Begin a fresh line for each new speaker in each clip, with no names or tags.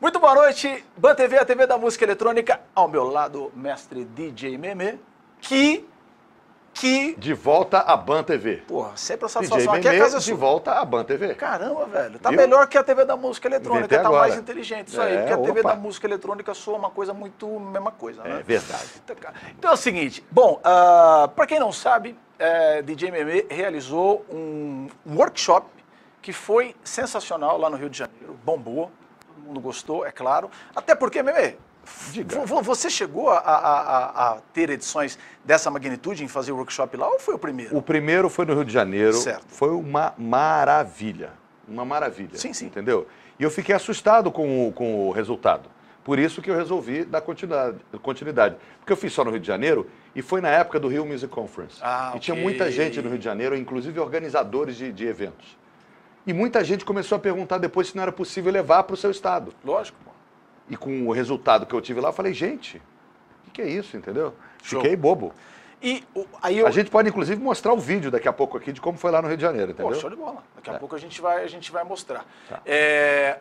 Muito boa noite, Ban TV, a TV da música eletrônica. Ao meu lado, mestre DJ
Meme, que que... De volta à Ban TV. Porra, sempre a satisfação. DJ Aqui é casa De sua. volta à Ban TV.
Caramba, velho. Tá Viu? melhor que a TV da música eletrônica. tá mais inteligente isso é, aí. Porque opa. a TV da música eletrônica soa uma coisa muito mesma coisa, é né? É verdade. Então é o seguinte. Bom, uh, ah, para quem não sabe, uh, é, DJ Meme realizou um, um workshop que foi sensacional lá no Rio de Janeiro. Bombou mundo gostou, é claro. Até porque, Meme, você chegou a, a, a, ter edições dessa magnitude em fazer workshop lá ou foi o primeiro? O
primeiro foi no Rio de Janeiro. Certo. Foi uma maravilha. Uma maravilha. Sim, sim. Entendeu? E eu fiquei assustado com o, com o resultado. Por isso que eu resolvi dar continuidade, continuidade. Porque eu fiz só no Rio de Janeiro e foi na época do Rio Music Conference. Ah, e okay. tinha muita gente no Rio de Janeiro, inclusive organizadores de, de eventos. E muita gente começou a perguntar depois se não era possível levar para o seu estado. Lógico. Pô. E com o resultado que eu tive lá, eu falei, gente, o que, que, é isso, entendeu? Show. Fiquei bobo. E o, aí eu... A gente pode, inclusive, mostrar o vídeo daqui a pouco aqui de como foi lá no Rio de Janeiro, entendeu? Pô, show de
bola. Daqui a é. pouco a gente vai, a gente vai mostrar. Tá. É...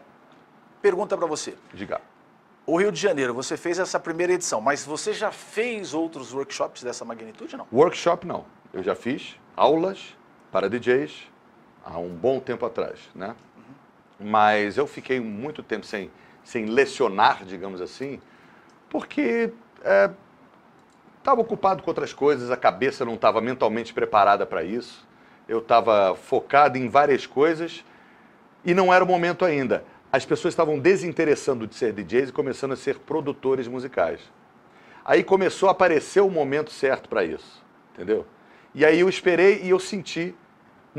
Pergunta para você. Diga. O Rio de Janeiro, você fez essa primeira edição, mas você já fez outros workshops dessa magnitude, não?
Workshop, não. Eu já fiz aulas para DJs, há um bom tempo atrás, né? Mas eu fiquei muito tempo sem, sem lecionar, digamos assim, porque estava é, ocupado com outras coisas, a cabeça não estava mentalmente preparada para isso, eu estava focado em várias coisas e não era o momento ainda. As pessoas estavam desinteressando de ser DJs e começando a ser produtores musicais. Aí começou a aparecer o momento certo para isso, entendeu? E aí eu esperei e eu senti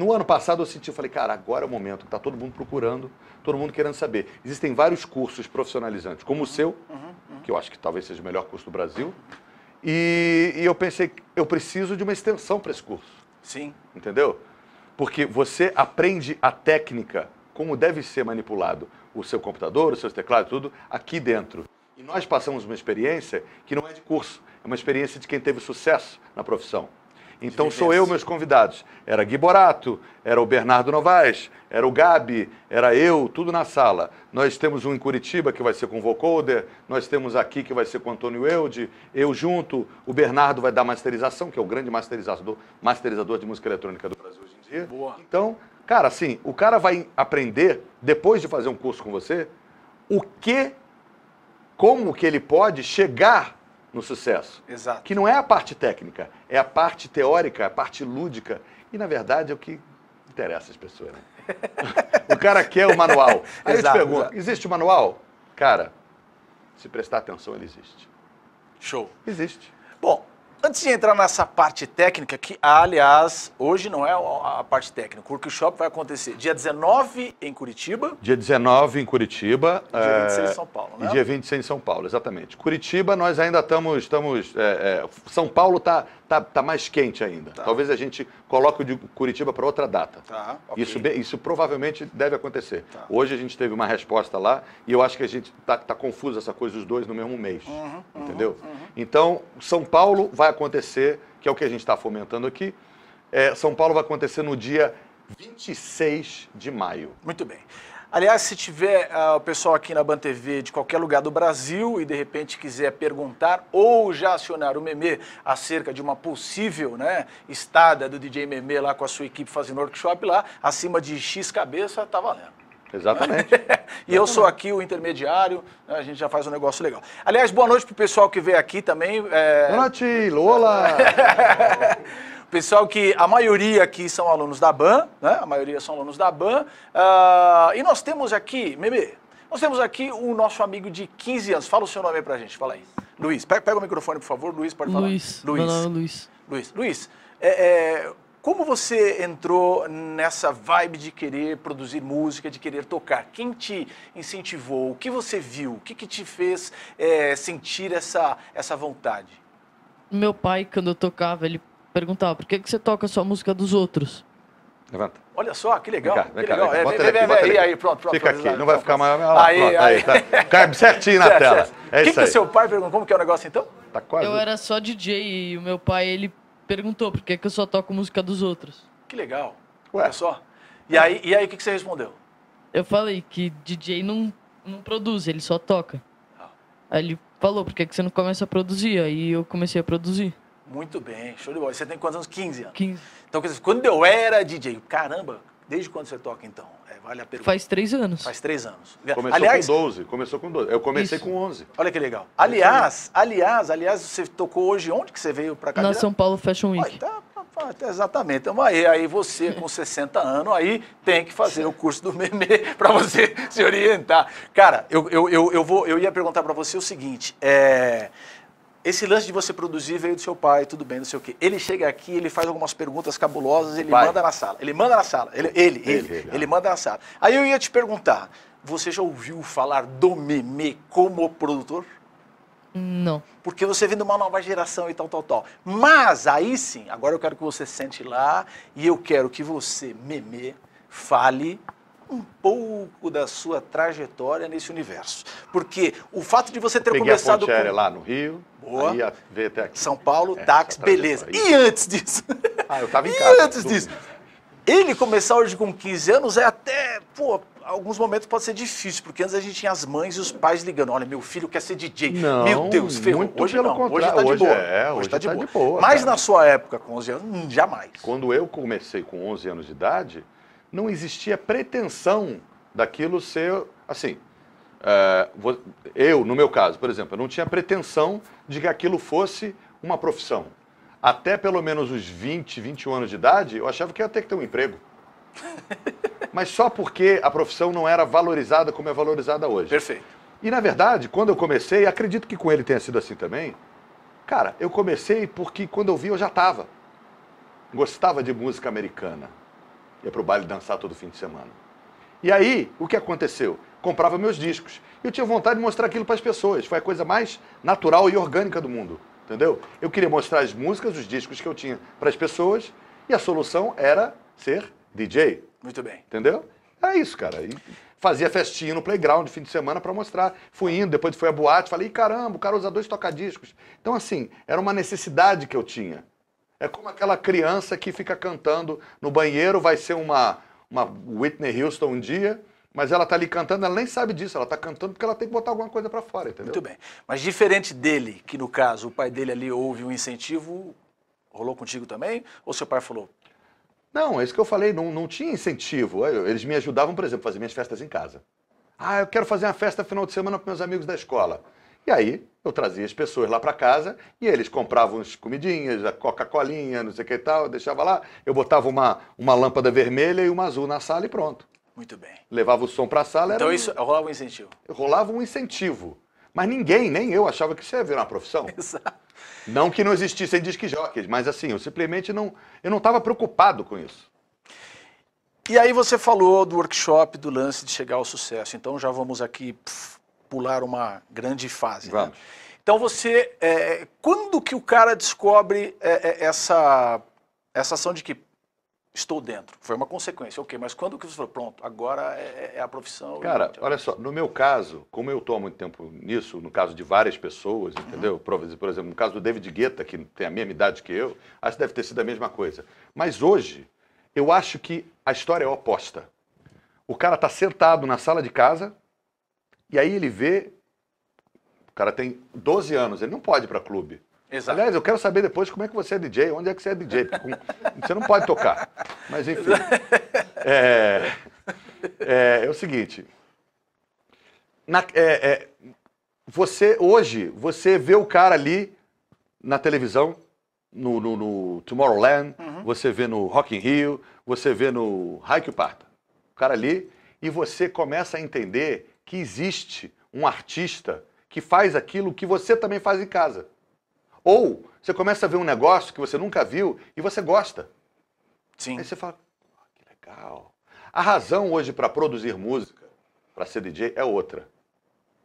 no ano passado eu senti, eu falei, cara, agora é o momento, que está todo mundo procurando, todo mundo querendo saber. Existem vários cursos profissionalizantes, como o seu, uhum, uhum. que eu acho que talvez seja o melhor curso do Brasil, e, e eu pensei, eu preciso de uma extensão para esse curso. Sim. Entendeu? Porque você aprende a técnica, como deve ser manipulado o seu computador, os seus teclados, tudo, aqui dentro. E nós passamos uma experiência que não é de curso, é uma experiência de quem teve sucesso na profissão. Então sou eu meus convidados. Era Gui Borato, era o Bernardo Novaes, era o Gabi, era eu, tudo na sala. Nós temos um em Curitiba que vai ser com o vocoder, nós temos aqui que vai ser com o Antônio Eude, eu junto, o Bernardo vai dar masterização, que é o grande masterizador, masterizador de música eletrônica do Brasil hoje em dia. Boa. Então, cara, assim, o cara vai aprender, depois de fazer um curso com você, o que, como que ele pode chegar no sucesso. Exato. Que não é a parte técnica, é a parte teórica, a parte lúdica. E, na verdade, é o que interessa as pessoas. Né? o cara quer o manual. Aí exato, eu te pergunto, exato. existe o manual? Cara, se prestar atenção, ele existe. Show. Existe. Bom,
Antes de entrar nessa parte técnica, que ah, aliás, hoje não é a parte técnica, o workshop vai acontecer dia 19 em Curitiba.
Dia 19 em Curitiba. E dia 26 é... em eh, São Paulo, né? E dia 26 em São Paulo, exatamente. Curitiba, nós ainda estamos. estamos é, é, São Paulo está tá, tá mais quente ainda. Tá. Talvez a gente coloque o de Curitiba para outra data. Tá, okay. isso, isso provavelmente deve acontecer. Tá. Hoje a gente teve uma resposta lá e eu acho que a gente tá, tá confuso essa coisa, os dois no mesmo mês. Uhum,
uhum, entendeu? uhum.
Então, São Paulo vai acontecer, que é o que a gente está fomentando aqui. É, São Paulo vai acontecer no dia 26 de maio. Muito bem. Aliás, se tiver uh, o pessoal aqui na
BanTV de qualquer lugar do Brasil e de repente quiser perguntar ou já acionar o Meme acerca de uma possível né, estada do DJ Meme lá com a sua equipe fazendo workshop lá, acima de X cabeça, tá valendo. Exatamente. e eu sou aqui o intermediário, né, a gente já faz um negócio legal. Aliás, boa noite pro pessoal que veio aqui também. É... Boa
noite, Lola!
Pessoal que a maioria aqui são alunos da BAN, né? A maioria são alunos da BAN. Uh, e nós temos aqui, Meme, nós temos aqui o nosso amigo de 15 anos. Fala o seu nome aí pra gente, fala aí. Luiz, pega, pega o microfone, por favor. Luiz, pode Luiz, falar. Luiz. Luiz. Luiz, Luiz é, é, como você entrou nessa vibe de querer produzir música, de querer tocar? Quem te incentivou? O que você viu? O que, que te fez é, sentir essa, essa vontade?
Meu pai, quando eu tocava, ele perguntar, por que, que você toca só a música dos outros? Levanta. Olha só, que legal. Vem cá, vem cá, legal. Vem, é, vem, vem, vem, aí, pronto, pronto. Fica pronto, aqui, lá, não
vai ficar mais... aí, aí, aí. Tá. Cabe certinho na certo, tela. O É que que seu
pai perguntou? Como que é o negócio, então? Tá quase.
Eu
era só DJ e o meu pai, ele perguntou por que, que eu só toco música dos outros. Que legal. Ué. Olha
só. E aí, e aí o que, que você respondeu?
Eu falei que DJ não, não produz, ele só toca. Ah. Aí ele falou, por que, que você não começa a produzir? Aí eu comecei a produzir.
Muito bem, show de bola. Você tem quantos anos? 15 anos. 15. Então, quando eu era DJ, caramba, desde quando você toca então? É, vale a pergunta. Faz três anos. Faz três anos. Começou aliás,
com 12, começou com 12. Eu comecei isso. com 11. Olha que legal. Aliás,
aliás, aliás, você tocou hoje onde que
você veio para cá? Na São Paulo Fashion Week. Tá,
tá, tá, tá, exatamente. Então, aí, aí você, com 60 anos, aí tem que fazer o curso do Meme para você se orientar. Cara, eu, eu, eu, eu, vou, eu ia perguntar para você o seguinte. É esse lance de você produzir veio do seu pai, tudo bem, não sei o quê. Ele chega aqui, ele faz algumas perguntas cabulosas, ele pai. manda na sala. Ele manda na sala. Ele, ele, ele, ele, ele, ele manda na sala. Aí eu ia te perguntar, você já ouviu falar do meme como produtor? Não. Porque você vem de uma nova geração e tal, tal, tal. Mas aí sim, agora eu quero que você sente lá e eu quero que você, meme, fale um pouco da sua trajetória nesse universo. Porque o fato de você ter começado. A com... lá no Rio, Boa. Aí até aqui. São Paulo, é, táxi, beleza. E antes
disso? Ah, eu estava
em casa. E antes tudo. disso?
Ele começar
hoje com 15 anos é até, pô, alguns momentos pode ser difícil, porque antes a gente tinha as mães e os pais ligando, olha, meu filho quer ser DJ. Não, meu Deus, ferrou. Hoje não, contrário. Tá hoje de boa. É, hoje está de, tá de, boa. Mas cara. na
sua época, com 11 anos, hum, jamais. Quando eu comecei com 11 anos de idade, não existia pretensão daquilo ser assim. É, eu, no meu caso, por exemplo, eu não tinha pretensão de que aquilo fosse uma profissão. Até pelo menos os 20, 21 anos de idade, eu achava que ia ter que ter um emprego. Mas só porque a profissão não era valorizada como é valorizada hoje. Perfeito. E na verdade, quando eu comecei, acredito que com ele tenha sido assim também. Cara, eu comecei porque quando eu vi eu já estava. Gostava de música americana Ia pro baile dançar todo fim de semana. E aí, o que aconteceu? Comprava meus discos. Eu tinha vontade de mostrar aquilo para as pessoas. Foi a coisa mais natural e orgânica do mundo, entendeu? Eu queria mostrar as músicas, os discos que eu tinha para as pessoas, e a solução era ser DJ. Muito bem. Entendeu? Era isso, cara. E fazia festinha no playground fim de semana para mostrar. Fui indo, depois fui à boate, falei, caramba, o cara usa dois tocadiscos. Então, assim, era uma necessidade que eu tinha. É como aquela criança que fica cantando no banheiro, vai ser uma, uma Whitney Houston um dia, mas ela tá ali cantando, ela nem sabe disso, ela tá cantando porque ela tem que botar alguma coisa para fora, entendeu? Muito bem. Mas diferente dele, que no caso o pai dele ali houve um incentivo, rolou contigo também? Ou seu pai falou? Não, é isso que eu falei, não, não tinha incentivo. Eles me ajudavam, por exemplo, a fazer minhas festas em casa. Ah, eu quero fazer uma festa final de semana para meus amigos da escola. E aí, eu trazia as pessoas lá para casa e eles compravam as comidinhas, a Coca-Colinha, não sei o que e tal, eu deixava lá, eu botava uma, uma lâmpada vermelha e uma azul na sala e pronto. Muito bem. Levava o som para a sala. Então isso
um... rolava um incentivo.
Rolava um incentivo. Mas ninguém, nem eu, achava que isso ia virar uma profissão. Exato. Não que não existissem disquijóqueis, mas assim, eu simplesmente não eu não estava preocupado com isso. E aí você falou do workshop, do lance de chegar ao sucesso. Então já vamos aqui
pular uma grande fase. Né? Vamos. Né? Então você, é, quando que o cara descobre é, é, essa, essa ação de que estou dentro? Foi uma consequência, ok, mas quando que você falou, pronto, agora é, é, é a profissão? Cara,
olha só, no meu caso, como eu estou há muito tempo nisso, no caso de várias pessoas, uhum. entendeu? Uhum. Por exemplo, no caso do David Guetta, que tem a mesma idade que eu, acho que deve ter sido a mesma coisa. Mas hoje, eu acho que a história é oposta. O cara está sentado na sala de casa, e aí ele vê, o cara tem 12 anos, ele não pode ir para clube. Exato. Aliás, eu quero saber depois como é que você é DJ, onde é que você é DJ, porque você não pode tocar. Mas enfim. É, é, é o seguinte. Na, é, é, você hoje, você vê o cara ali na televisão, no, no, no Tomorrowland, uhum. você vê no Rock in Rio, você vê no Raikkonen Parta. O cara ali, e você começa a entender que existe um artista que faz aquilo que você também faz em casa. Ou você começa a ver um negócio que você nunca viu e você gosta. Sim. Aí você fala, oh, que legal. A razão hoje para produzir música, para ser DJ, é outra.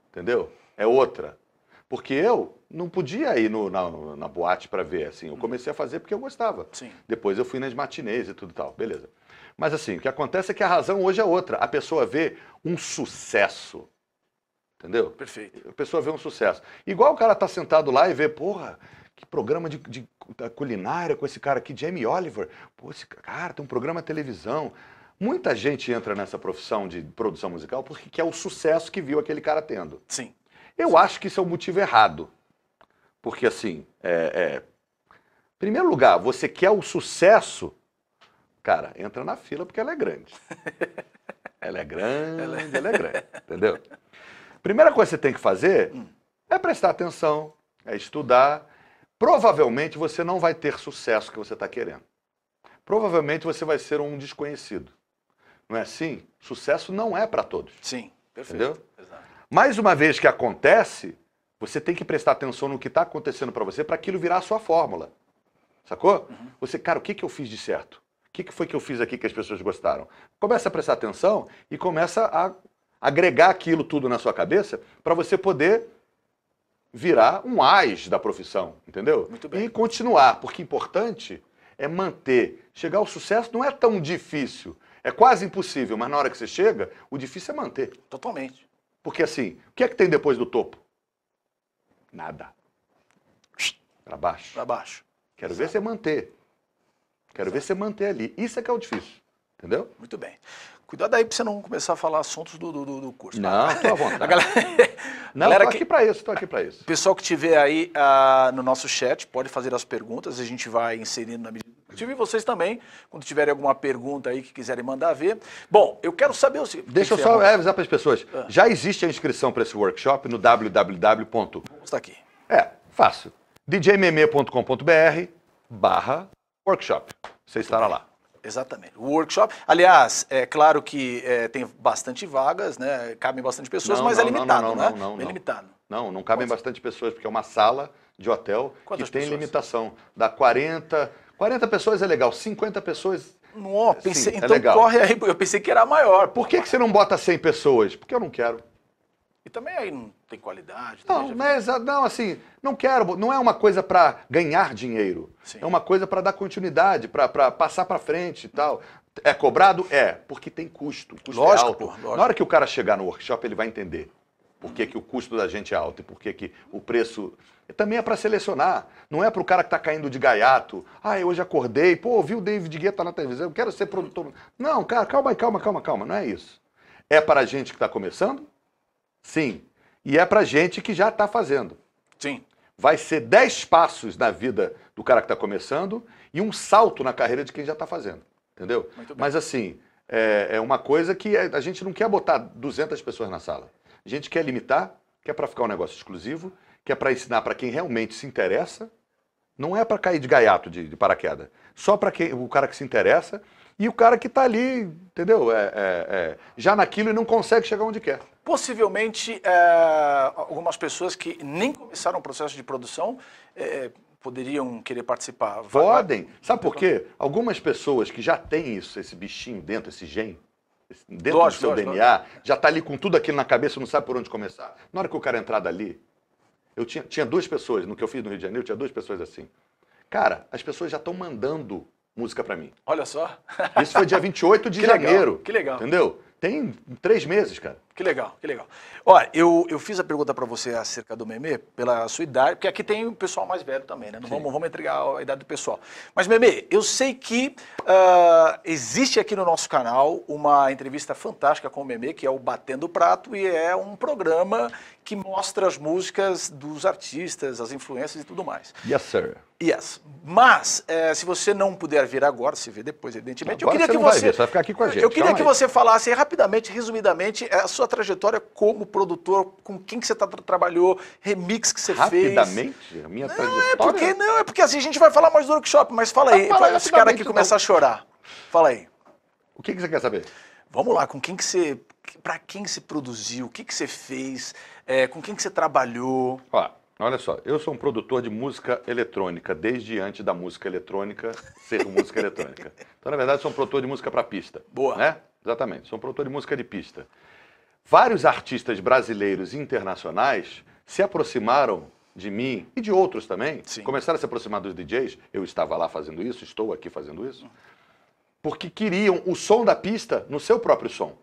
Entendeu? É outra. Porque eu não podia ir no, na, na boate para ver, assim. Eu comecei a fazer porque eu gostava. Sim. Depois eu fui nas matinês e tudo tal. Beleza. Mas assim, o que acontece é que a razão hoje é outra. A pessoa vê um sucesso. Entendeu? Perfeito. A pessoa vê um sucesso. Igual o cara tá sentado lá e vê, porra, que programa de, de, culinária com esse cara aqui, Jamie Oliver. Pô, esse cara tem um programa de televisão. Muita gente entra nessa profissão de produção musical porque quer é o sucesso que viu aquele cara tendo. Sim. Eu Sim. acho que isso é o motivo errado. Porque, assim, é, é... primeiro lugar, você quer o sucesso Cara, entra na fila porque ela é grande. Ela é grande, ela é, ela é grande, entendeu? Primeira coisa que você tem que fazer hum. é prestar atenção, é estudar. Provavelmente você não vai ter sucesso que você está querendo. Provavelmente você vai ser um desconhecido. Não é assim? Sucesso não é para todos. Sim, perfeito. Entendeu? Exato. Mais uma vez que acontece, você tem que prestar atenção no que está acontecendo para você para aquilo virar a sua fórmula. Sacou? Uhum. Você, cara, o que, que eu fiz de certo? que, que foi que eu fiz aqui que as pessoas gostaram? Começa a prestar atenção e começa a agregar aquilo tudo na sua cabeça para você poder virar um AIS da profissão, entendeu? Muito bem. E continuar, porque importante é manter. Chegar ao sucesso não é tão difícil, é quase impossível, mas na hora que você chega, o difícil é manter. Totalmente. Porque assim, o que é que tem depois do topo? Nada. Para baixo. Para baixo. Quero Exato. ver você manter. Quero Exato. ver você manter ali. Isso é que é o difícil. Entendeu? Muito bem. Cuidado aí para você não começar a falar assuntos do, do, do curso. Tá? Não, estou à vontade. A galera,
não, galera aqui que...
para isso, estou aqui para isso. Pessoal que estiver aí uh, no nosso chat, pode fazer as perguntas, a gente vai inserindo na medida possível. E vocês também, quando tiverem alguma pergunta aí que quiserem mandar ver. Bom, eu quero saber o seguinte... Deixa eu só é, avisar
para as pessoas. Ah. Já existe a inscrição para esse workshop no www. Está aqui. É, fácil. barra workshop. Você estará lá. Exatamente. O workshop, aliás, é claro que é, tem bastante vagas, né? Cabem bastante pessoas, não, mas é não, é limitado, não, não, né? Não, é não, é limitado. Não, não cabem bastante pessoas, porque é uma sala de hotel Quantas que tem pessoas? limitação. Dá 40, 40 pessoas é legal, 50 pessoas não, pensei, Sim, é então é corre aí, eu pensei que era maior. Por que, que você não bota 100 pessoas? Porque eu não quero.
E também aí não tem qualidade.
Não, não, é não, assim, não quero, não é uma coisa para ganhar dinheiro. Sim. É uma coisa para dar continuidade, para passar para frente e tal. É cobrado? É, porque tem custo. custo é lógico, é alto. lógico. Na hora que o cara chegar no workshop, ele vai entender por que, que o custo da gente é alto e por que, que o preço. Também é para selecionar. Não é para o cara que está caindo de gaiato. Ah, eu hoje acordei, pô, ouvi o David Guetta na televisão, quero ser produtor. Não, cara, calma aí, calma, calma, calma. Não é isso. É para a gente que está começando Sim. E é para gente que já está fazendo. Sim. Vai ser 10 passos na vida do cara que está começando e um salto na carreira de quem já está fazendo. Entendeu? Mas assim, é, é, uma coisa que é, a gente não quer botar 200 pessoas na sala. A gente quer limitar, quer é para ficar um negócio exclusivo, quer é para ensinar para quem realmente se interessa. Não é para cair de gaiato, de, de paraquedas. Só para o cara que se interessa e o cara que está ali, entendeu? É, é, é, já naquilo e não consegue chegar onde quer.
Possivelmente, é, algumas pessoas que nem começaram o processo de produção é, é, poderiam querer
participar. Vai, Podem. Vai... Sabe por quê? Algumas pessoas que já têm isso, esse bichinho dentro, esse gene, dentro lógico, do seu lógico, DNA, lógico. já está ali com tudo aquilo na cabeça, não sabe por onde começar. Na hora que o cara entrar dali, eu tinha, tinha duas pessoas, no que eu fiz no Rio de Janeiro, tinha duas pessoas assim. Cara, as pessoas já estão mandando música para mim. Olha só. Isso foi dia 28 de que janeiro. Legal, que legal. Entendeu? Tem três meses, cara. Que legal, que legal. Olha, eu, eu fiz
a pergunta para você acerca do Meme, pela sua idade, porque aqui tem o pessoal mais velho também, né? Não vamos, vamos entregar a idade do pessoal. Mas, Meme, eu sei que uh, existe aqui no nosso canal uma entrevista fantástica com o Meme, que é o Batendo Prato, e é um programa que mostra as músicas dos artistas, as influências e tudo mais. Yes, sir. Yes. Mas, é, se você não puder vir agora, se vê depois, evidentemente, agora eu queria você que você. Vai ver, você vai ficar aqui com a gente. Eu queria Calma que aí. você falasse rapidamente, resumidamente, a sua sua trajetória como produtor, com quem que você tá, trabalhou, remix que você Rapidamente,
fez. Rapidamente? A minha não, trajetória? É porque,
não, é porque assim, a gente vai falar mais do workshop, mas fala aí, ah, para esse cara aqui começar a então. chorar. Fala aí. O que, que você quer saber? Vamos lá, com quem que você... Para quem você produziu, o que, que você fez, é, com quem que você trabalhou?
olha Olha só, eu sou um produtor de música eletrônica, desde antes da música eletrônica ser música eletrônica. Então, na verdade, sou um produtor de música para pista. Boa. Né? Exatamente, sou um produtor de música de pista. Vários artistas brasileiros e internacionais se aproximaram de mim e de outros também. Sim. Começaram a se aproximar dos DJs. Eu estava lá fazendo isso, estou aqui fazendo isso. Porque queriam o som da pista no seu próprio som.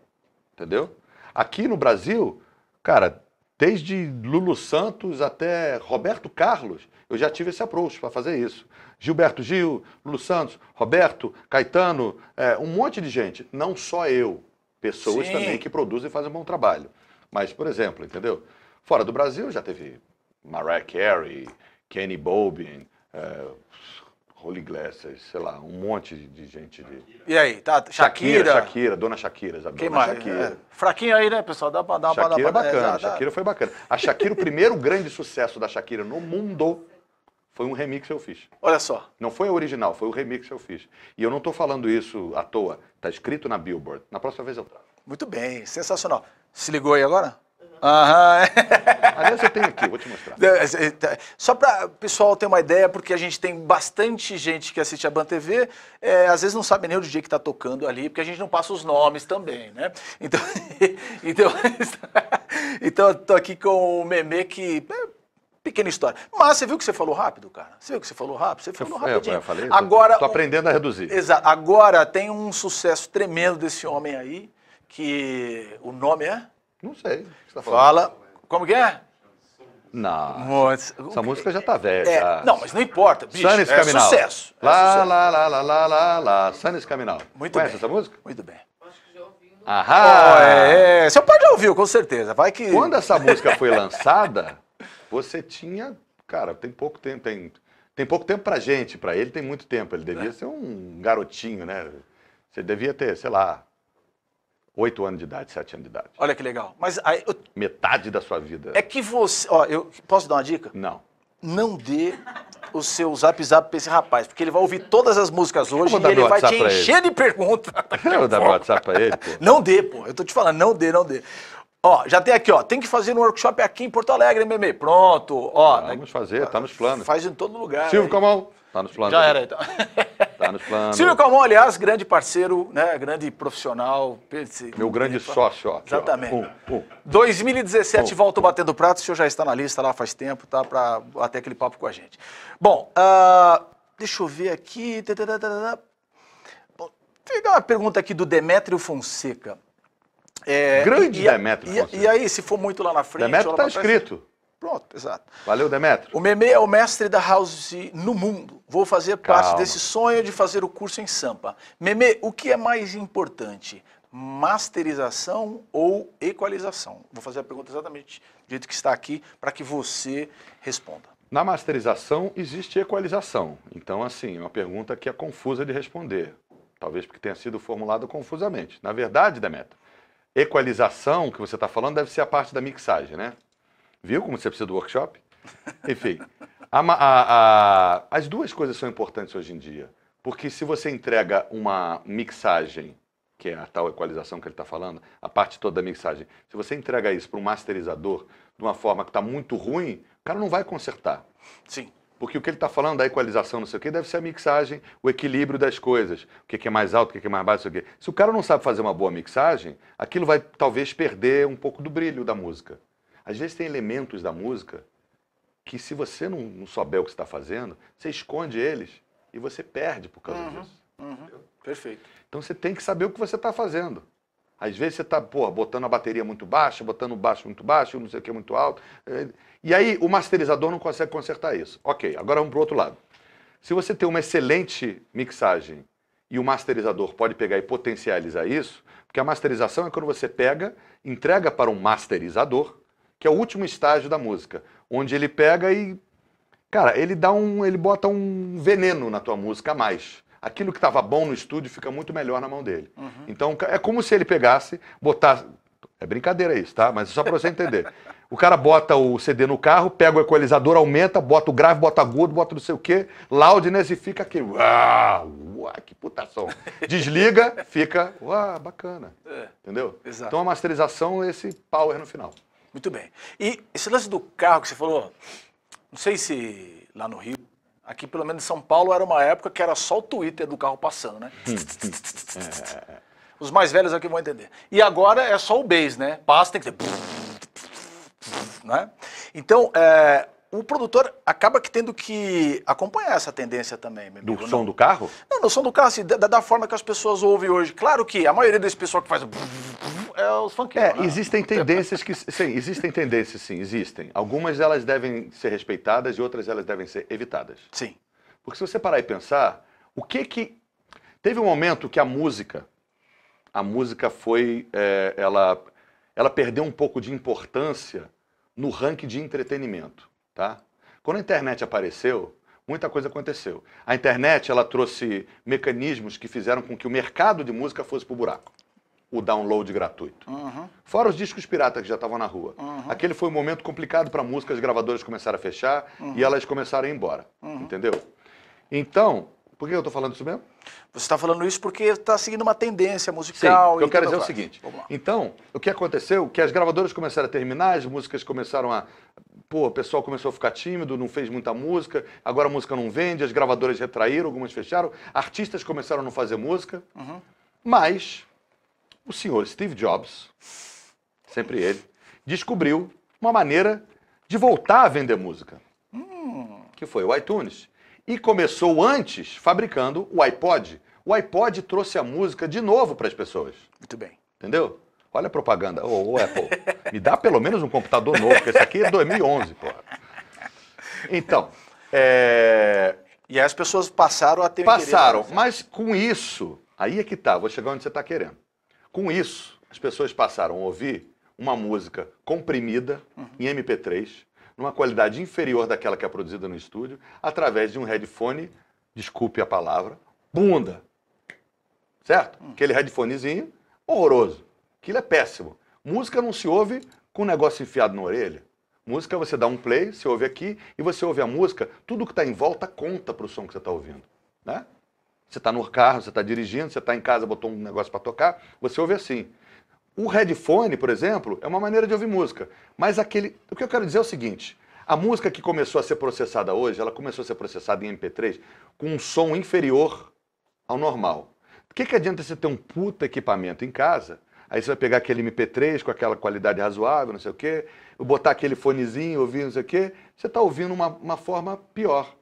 Entendeu? Aqui no Brasil, cara, desde Lulu Santos até Roberto Carlos, eu já tive esse approach para fazer isso. Gilberto Gil, Lulu Santos, Roberto, Caetano, é, um monte de gente. Não só eu pessoas Sim. também que produzem e fazem um bom trabalho. Mas, por exemplo, entendeu? Fora do Brasil já teve Mariah Carey, Kenny Bobin, uh, é, Holy Glasses, sei lá, um monte de gente de. E aí, tá? Shakira. Shakira, Shakira dona Shakira, sabe? Quem mais? Shakira. É.
Fraquinho aí, né, pessoal? Dá pra dar uma Shakira é pra, dá bacana, é, dá, Shakira
foi bacana. A Shakira, o primeiro grande sucesso da Shakira no mundo foi um remix que eu fiz. Olha só. Não foi o original, foi o remix que eu fiz. E eu não estou falando isso à toa. Está escrito na Billboard. Na próxima vez eu trago. Muito bem, sensacional. Se ligou aí agora? Aham.
Aliás, eu tenho
aqui, vou te mostrar.
É, é, é, tá. Só para o pessoal ter uma ideia, porque a gente tem bastante gente que assiste a Ban TV, é, às vezes não sabe nem o DJ que está tocando ali, porque a gente não passa os nomes também, né? Então, então, então eu tô aqui com o Meme que Pequena história. Mas você viu que você falou rápido, cara? Você viu que você falou rápido? Você
falou rápido é, Eu, eu falei, agora, tô, aprendendo a reduzir.
Exato. Agora tem um sucesso tremendo desse homem aí, que o nome é? Não sei. Você tá Fala. Como que
é? Não. Essa música já tá velha. É, não, mas não importa. Bicho, Sanis é Caminal. sucesso. É lá, sucesso. lá, lá, lá, lá, lá, lá. Caminal. Muito Conhece bem. essa música? Muito bem.
Aham! Oh, é,
é. Seu pai já ouviu, com certeza. Vai que. Quando essa música foi lançada, você tinha, cara, tem pouco tempo, tem, tem pouco tempo pra gente, pra ele tem muito tempo. Ele devia é. ser um garotinho, né? Você devia ter, sei lá, oito anos de idade, sete anos de idade.
Olha que legal. Mas aí, eu...
metade da sua vida.
É que você, ó, eu posso dar uma dica? Não. Não dê o seu zap zap pra esse rapaz, porque ele vai ouvir todas as músicas hoje e ele vai te encher ele. de perguntas. Eu vou dar meu WhatsApp pra ele, pô. Não dê, pô. Eu tô te falando, não dê, não dê. Ó, já tem aqui, ó. Tem que fazer um workshop aqui em Porto Alegre, MMA. Pronto, ó. Vamos né? fazer, tá nos planos. Faz em todo lugar. Silvio aí.
Calmão, tá nos planos. Já era, então. tá nos planos. Silvio
Calmão, aliás, grande parceiro, né? Grande profissional.
Meu grande sócio, ó. Exatamente. Um, um.
2017, um, volto Batendo Prato. O senhor já está na lista lá faz tempo, tá? Pra bater aquele papo com a gente. Bom, uh, deixa eu ver aqui. Bom, tem uma pergunta aqui do Demétrio Fonseca. É, Grande e, Demetrio. E, e, aí, se for muito lá na frente. Demetrio está escrito. Pronto, exato.
Valeu, Demetrio.
O Meme é o mestre da house no mundo. Vou fazer Calma. parte desse sonho de fazer o curso em Sampa. Meme, o que é mais importante? Masterização ou equalização? Vou fazer a pergunta exatamente do jeito que está aqui para que você responda.
Na masterização existe equalização. Então, assim, é uma pergunta que é confusa de responder. Talvez porque tenha sido formulada confusamente. Na verdade, Demetrio, equalização que você está falando deve ser a parte da mixagem, né? Viu como você precisa do workshop? Enfim, a, a, a, as duas coisas são importantes hoje em dia. Porque se você entrega uma mixagem, que é a tal equalização que ele está falando, a parte toda da mixagem, se você entrega isso para um masterizador de uma forma que está muito ruim, o cara não vai consertar. Sim. Porque o que ele está falando da equalização, não sei o quê, deve ser a mixagem, o equilíbrio das coisas. O que é mais alto, o que é mais baixo, não sei o quê. Se o cara não sabe fazer uma boa mixagem, aquilo vai talvez perder um pouco do brilho da música. Às vezes tem elementos da música que se você não, não souber o que está fazendo, você esconde eles e você perde por causa uhum, disso. Uhum, perfeito. Então você tem que saber o que você está fazendo. Às vezes você está, pô, botando a bateria muito baixa, botando o baixo muito baixo, não sei o que muito alto. É, e aí o masterizador não consegue consertar isso. Ok, agora vamos para o outro lado. Se você tem uma excelente mixagem e o masterizador pode pegar e potencializar isso, porque a masterização é quando você pega, entrega para um masterizador, que é o último estágio da música, onde ele pega e, cara, ele dá um, ele bota um veneno na tua música a mais aquilo que estava bom no estúdio fica muito melhor na mão dele. Uhum. Então é como se ele pegasse, botasse. É brincadeira isso, tá? Mas só para você entender. O cara bota o CD no carro, pega o equalizador, aumenta, bota o grave, bota agudo, bota não sei o quê, loudness e fica aqui. Uau, uau, que puta som. Desliga, fica, uau, bacana. É, Entendeu? Exato. Então a masterização é esse power no final. Muito bem. E
esse lance do carro que você falou, não sei se lá no Rio Aqui, pelo menos em São Paulo, era uma época que era só o Twitter do carro passando, né?
Hum, hum.
Os mais velhos aqui vão entender. E agora é só o bass, né? Passa tem que ter. Né? Então, é, o produtor acaba que tendo que acompanhar essa tendência também. Meu amigo. Do som não, do carro? Não, no som do carro, assim, da, da, forma que as pessoas ouvem hoje. Claro que a maioria desse pessoal que faz
é os É, né? existem tendências que. Sim, existem tendências, sim, existem. Algumas elas devem ser respeitadas e outras elas devem ser evitadas. Sim. Porque se você parar e pensar, o que que. Teve um momento que a música. A música foi. É, ela, ela perdeu um pouco de importância no ranking de entretenimento, tá? Quando a internet apareceu, muita coisa aconteceu. A internet ela trouxe mecanismos que fizeram com que o mercado de música fosse para o buraco o download gratuito. Uhum. Fora os discos piratas que já estavam na rua. Uhum. Aquele foi um momento complicado para a música, as gravadoras começaram a fechar uhum. e elas começaram a ir embora. Uhum. Entendeu? Então, por que eu estou falando isso mesmo? Você está falando isso porque está seguindo uma tendência musical. Sim, eu quero dizer faz. É o seguinte. Então, o que aconteceu? Que as gravadoras começaram a terminar, as músicas começaram a... Pô, o pessoal começou a ficar tímido, não fez muita música, agora a música não vende, as gravadoras retraíram, algumas fecharam, artistas começaram a não fazer música, uhum. mas o senhor Steve Jobs, sempre ele, descobriu uma maneira de voltar a vender música, que foi o iTunes. E começou antes fabricando o iPod. O iPod trouxe a música de novo para as pessoas. Muito bem. Entendeu? Olha a propaganda. Ô, oh, Apple, me dá pelo menos um computador novo, porque esse aqui é 2011, porra. Então, é... E aí as pessoas passaram a ter Passaram, mas com isso, aí é que tá, vou chegar onde você está querendo. Com isso, as pessoas passaram a ouvir uma música comprimida uhum. em MP3, numa qualidade inferior daquela que é produzida no estúdio, através de um headphone, desculpe a palavra, bunda. Certo? Uhum. Aquele headphonezinho horroroso. Aquilo é péssimo. Música não se ouve com o negócio enfiado na orelha. Música você dá um play, você ouve aqui e você ouve a música, tudo que está em volta conta para o som que você está ouvindo. Né? Você está no carro, você está dirigindo, você está em casa, botou um negócio para tocar, você ouve assim. O headphone, por exemplo, é uma maneira de ouvir música. Mas aquele. O que eu quero dizer é o seguinte: a música que começou a ser processada hoje, ela começou a ser processada em MP3 com um som inferior ao normal. O que, que adianta você ter um puta equipamento em casa? Aí você vai pegar aquele MP3 com aquela qualidade razoável, não sei o quê, botar aquele fonezinho, ouvir não sei o quê, você está ouvindo uma, uma forma pior.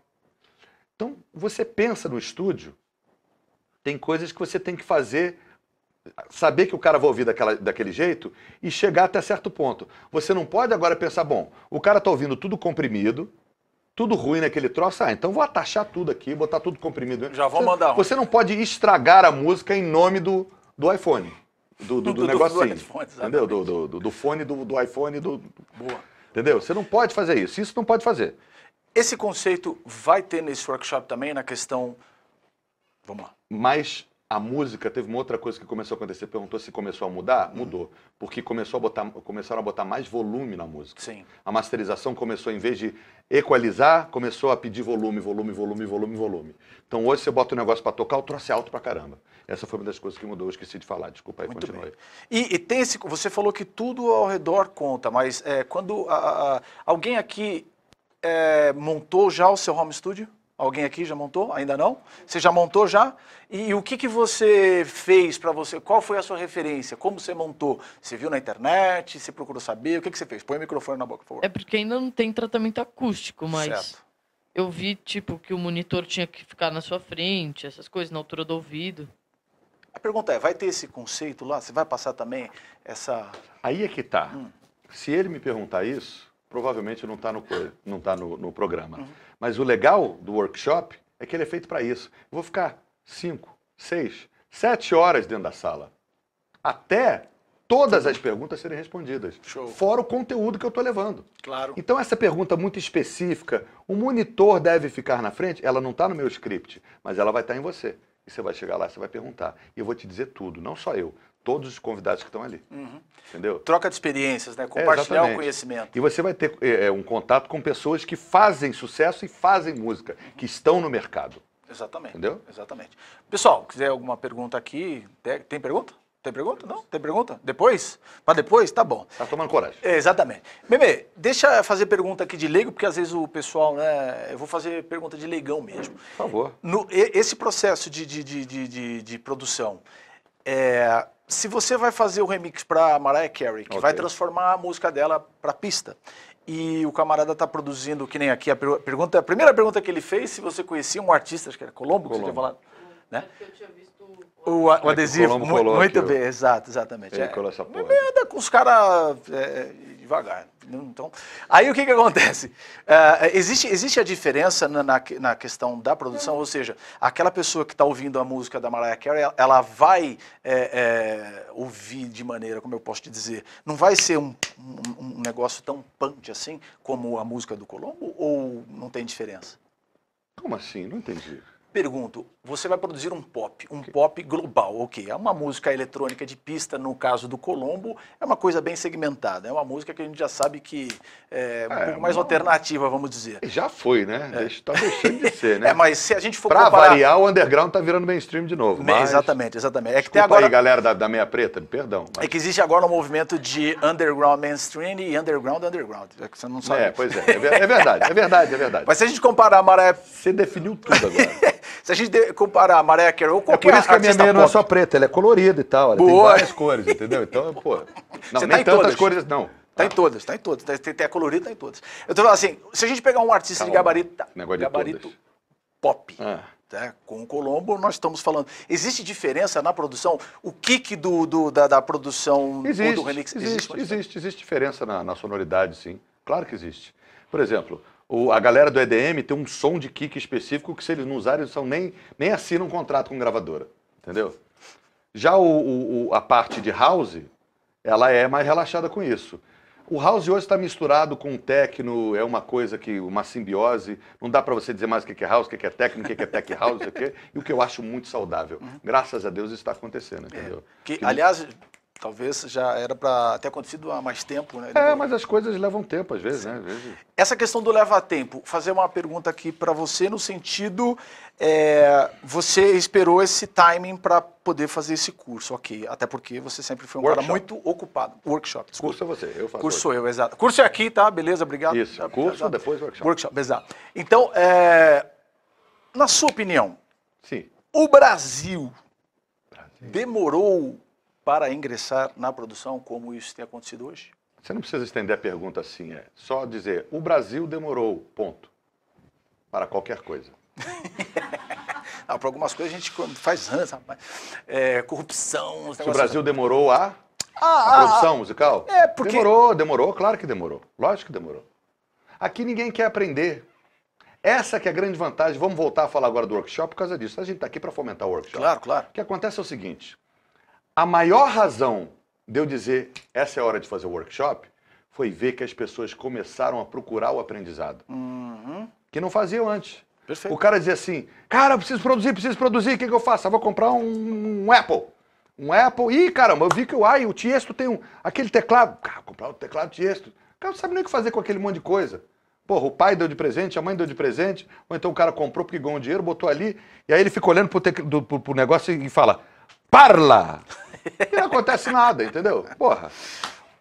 Então, você pensa no estúdio tem coisas que você tem que fazer, saber que o cara vai ouvir daquela, daquele jeito e chegar até certo ponto. Você não pode agora pensar, bom, o cara está ouvindo tudo comprimido, tudo ruim naquele troço, ah, então vou atachar tudo aqui, botar tudo comprimido. Já vou você, mandar um. Você não pode estragar a música em nome do, do iPhone. Do, do, do, do negocinho. Do, assim, iPhone, entendeu? Do, do, fone do, do iPhone do. Boa. Entendeu? Você não pode fazer isso. Isso não pode fazer. Esse conceito vai ter nesse workshop também na questão. Vamos lá. Mas a música teve uma outra coisa que começou a acontecer. Perguntou se começou a mudar? Uhum. Mudou. Porque começou a botar, começaram a botar mais volume na música. Sim. A masterização começou, em vez de equalizar, começou a pedir volume, volume, volume, volume, volume. Então hoje você bota o um negócio para tocar, o troço é alto para caramba. Essa foi uma das coisas que mudou, eu esqueci de falar, desculpa aí, Muito continue. E, e, tem esse. Você falou que tudo ao redor conta, mas é, quando a,
a, alguém aqui é, montou já o seu home studio? Alguém aqui já montou? Ainda não? Você já montou já? E, e o que, que você fez para você? Qual foi a sua referência? Como você montou? Você viu na internet? Você procurou saber? O que, que você fez? Põe o microfone na boca, por favor. É
porque ainda não tem tratamento acústico, mas certo. eu vi tipo que o monitor tinha que ficar na sua frente, essas coisas na altura do ouvido.
A pergunta é, vai ter esse conceito lá? Você vai passar também essa...
Aí é que tá. Hum. Se ele me perguntar isso, provavelmente não está no, não tá no, no programa. Uhum. Mas o legal do workshop é que ele é feito para isso. Eu vou ficar 5, 6, 7 horas dentro da sala. Até todas as perguntas serem respondidas. Show. Fora o conteúdo que eu estou levando. Claro. Então, essa pergunta muito específica, o monitor deve ficar na frente, ela não está no meu script, mas ela vai estar tá em você. E você vai chegar lá, você vai perguntar. E eu vou te dizer tudo, não só eu todos os convidados que estão ali. Uhum. Entendeu? Troca de experiências, né? compartilhar é, o conhecimento. E você vai ter é, é, um contato com pessoas que fazem sucesso e fazem música, uhum. que estão no mercado.
Exatamente. Entendeu? Exatamente. Pessoal, quiser alguma pergunta aqui, tem pergunta? Tem pergunta? Não? Tem pergunta? Depois? Para depois? Tá bom. Tá tomando coragem. É, exatamente. Meme, deixa eu fazer pergunta aqui de leigo, porque às vezes o pessoal, né? Eu vou fazer pergunta de leigão mesmo. Por favor. No, esse processo de, de, de, de, de produção, é, se você vai fazer o remix para Mariah Carey, que okay. vai transformar a música dela para pista, e o camarada está produzindo, que nem aqui, a, pergunta, a primeira pergunta que ele fez, se você conhecia um artista, acho que era Colombo, Colombo. que você tinha falado. Né? É, eu tinha visto o, o é adesivo, é muito, muito bem, exato, exatamente. Ele é, colou essa porra. com os caras é, devagar. Então, aí o que, que acontece? Uh, existe, existe a diferença na, na, na, questão da produção, ou seja, aquela pessoa que está ouvindo a música da Mariah Carey, ela, ela vai é, é, ouvir de maneira, como eu posso te dizer, não vai ser um, um, um negócio tão punch assim como a música do Colombo, ou não tem diferença? Como assim? Não entendi. Pergunto, você vai produzir um pop, um okay. pop global, ok? É uma música eletrônica de pista, no caso do Colombo, é uma coisa bem segmentada, é uma música que a gente já sabe que é um é, pouco mais alternativa, vamos dizer. Já foi, né? É. Está deixando de ser, né? é, mas se a gente for Para comparar... variar,
o underground está virando mainstream de novo, mas... Exatamente, exatamente. É que tem agora... aí, galera da, da meia preta, perdão. Mas...
É que existe agora um movimento de underground mainstream e underground underground, é que você não sabe. É, pois é, é, é verdade, é verdade, é verdade.
Mas se a gente comparar a Maré... Você definiu tudo agora.
se a gente comparar a Mariah Carey ou qualquer É por isso que a minha meia não é só
preta, ela é colorida e tal. Ela Boa. tem várias
cores, entendeu? Então, pô. Não, Você tá nem tá tantas todas. cores, não. Tá em todas, tá em todas. Tá, tem, tem a colorida, tá em todas. Eu tô falando assim, se a gente pegar um artista Calma. de gabarito, tá, Negócio de gabarito pop, ah. tá? com o Colombo, nós estamos falando. Existe diferença na produção? O kick do, do da, da, produção existe, do remix? Existe, existe,
existe, existe diferença na, na sonoridade, sim. Claro que existe. Por exemplo, o, a galera do EDM tem um som de kick específico que se eles não usarem, eles são nem, nem assinam um contrato com gravadora, entendeu? Já o, o, o, a parte de house, ela é mais relaxada com isso. O house hoje está misturado com techno, é uma coisa que, uma simbiose. Não dá para você dizer mais o que é house, o que é techno, o que é tech house, o que, e o que eu acho muito saudável. Uhum. Graças a Deus isso está acontecendo, entendeu? É. Que, aliás, Talvez já era para ter acontecido há mais tempo, né? É, mas as coisas levam tempo às vezes, Sim. né? Às vezes...
Essa questão do leva tempo, fazer uma pergunta aqui para você no sentido, é, você esperou esse timing para poder fazer esse curso, ok? Até porque você sempre foi um Workshop. cara muito ocupado. Workshop. Desculpa. Curso é você, eu faço. Curso hoje. eu, exato. Curso é aqui, tá? Beleza, obrigado. Isso. Tá, curso depois workshop. Workshop, exato. Então, é, na sua opinião, Sim. o Brasil, Brasil. demorou para ingressar na produção, como isso tem acontecido hoje?
Você não precisa estender a pergunta assim, é só dizer: o Brasil demorou, ponto, para qualquer coisa. Ah, para algumas coisas a gente faz rança, rapaz. É, corrupção. Se o Brasil assim. demorou a,
ah, a ah, produção ah, musical?
É, porque. Demorou, demorou, claro que demorou. Lógico que demorou. Aqui ninguém quer aprender. Essa que é a grande vantagem. Vamos voltar a falar agora do workshop por causa disso. A gente está aqui para fomentar o workshop. Claro, claro. O que acontece é o seguinte: a maior razão de eu dizer essa é a hora de fazer o workshop foi ver que as pessoas começaram a procurar o aprendizado. Uhum. Que não faziam antes. Perfeito. O cara dizia assim, cara, preciso produzir, preciso produzir, o que, que eu faço? Eu ah, vou comprar um, um Apple. Um Apple. Ih, caramba, eu vi que o ai, o Tiesto tem um. Aquele teclado. Cara, comprar o um teclado Tiesto. O cara não sabe nem o que fazer com aquele monte de coisa. Porra, o pai deu de presente, a mãe deu de presente, ou então o cara comprou porque ganhou um dinheiro, botou ali, e aí ele fica olhando pro, te... do, pro, pro negócio e fala: Parla! E não acontece nada, entendeu? Porra.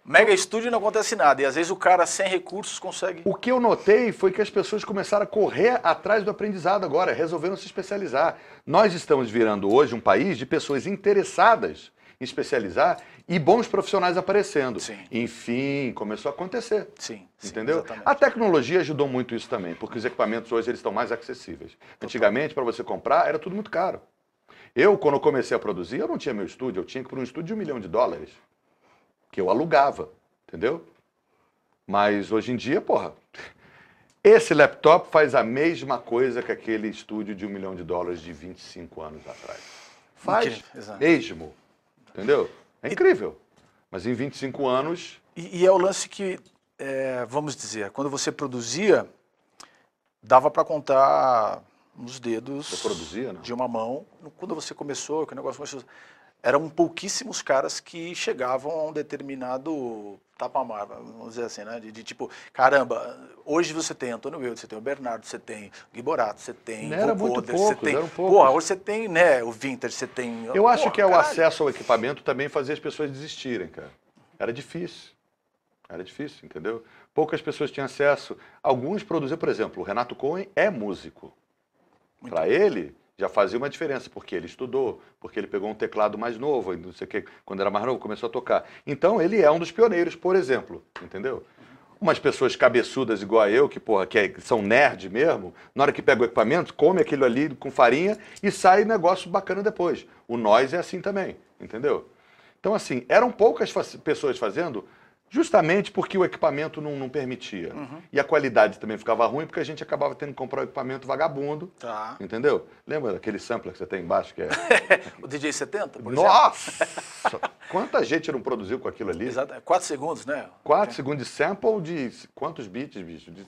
Mega estúdio não acontece nada. E às vezes o cara sem recursos
consegue. O que eu notei foi que as pessoas começaram a correr atrás do aprendizado agora, resolveram se especializar. Nós estamos virando hoje um país de pessoas interessadas em especializar e bons profissionais aparecendo. Sim. Enfim, começou a acontecer. Sim. entendeu? A tecnologia ajudou muito isso também, porque os equipamentos hoje eles estão mais acessíveis. Total. Antigamente, para você comprar, era tudo muito caro. Eu, quando comecei a produzir, eu não tinha meu estúdio, eu tinha que ir para um estúdio de um milhão de dólares, que eu alugava, entendeu? Mas hoje em dia, porra, esse laptop faz a mesma coisa que aquele estúdio de um milhão de dólares de 25 anos atrás. Faz Exato. mesmo, entendeu? É incrível. Mas em 25 anos... E, e é o lance que, é, vamos dizer,
quando você produzia, dava para contar nos dedos produzia, de uma mão. Quando você começou, que o negócio começou, eram pouquíssimos caras que chegavam a um determinado tapamar, vamos dizer assim, né? De, de tipo, caramba, hoje você tem Antônio Wilde, você tem o Bernardo, você tem o Gui Borato, você tem o era Poder, muito poucos, você tem. Porra, hoje
você tem, né, o Vinter você tem. Eu porra, acho que é o acesso ao equipamento também fazia as pessoas desistirem, cara. Era difícil. Era difícil, entendeu? Poucas pessoas tinham acesso. Alguns produziam, por exemplo, o Renato Cohen é músico. Para ele, já fazia uma diferença, porque ele estudou, porque ele pegou um teclado mais novo, não sei o que, quando era mais novo, começou a tocar. Então, ele é um dos pioneiros, por exemplo, entendeu? Umas pessoas cabeçudas igual a eu, que, porra, que, é, que são nerd mesmo, na hora que pega o equipamento, come aquilo ali com farinha e sai negócio bacana depois. O nós é assim também, entendeu? Então, assim, eram poucas pessoas fazendo Justamente porque o equipamento não, não permitia. Uhum. E a qualidade também ficava ruim, porque a gente acabava tendo que comprar o equipamento vagabundo. Tá. Entendeu? Lembra daquele sampler que você tem embaixo que é. o DJ 70, por Nossa! Quanta gente não produziu com aquilo ali? Exato. É quatro segundos, né? Quatro segundos de sample de quantos beats, bicho? De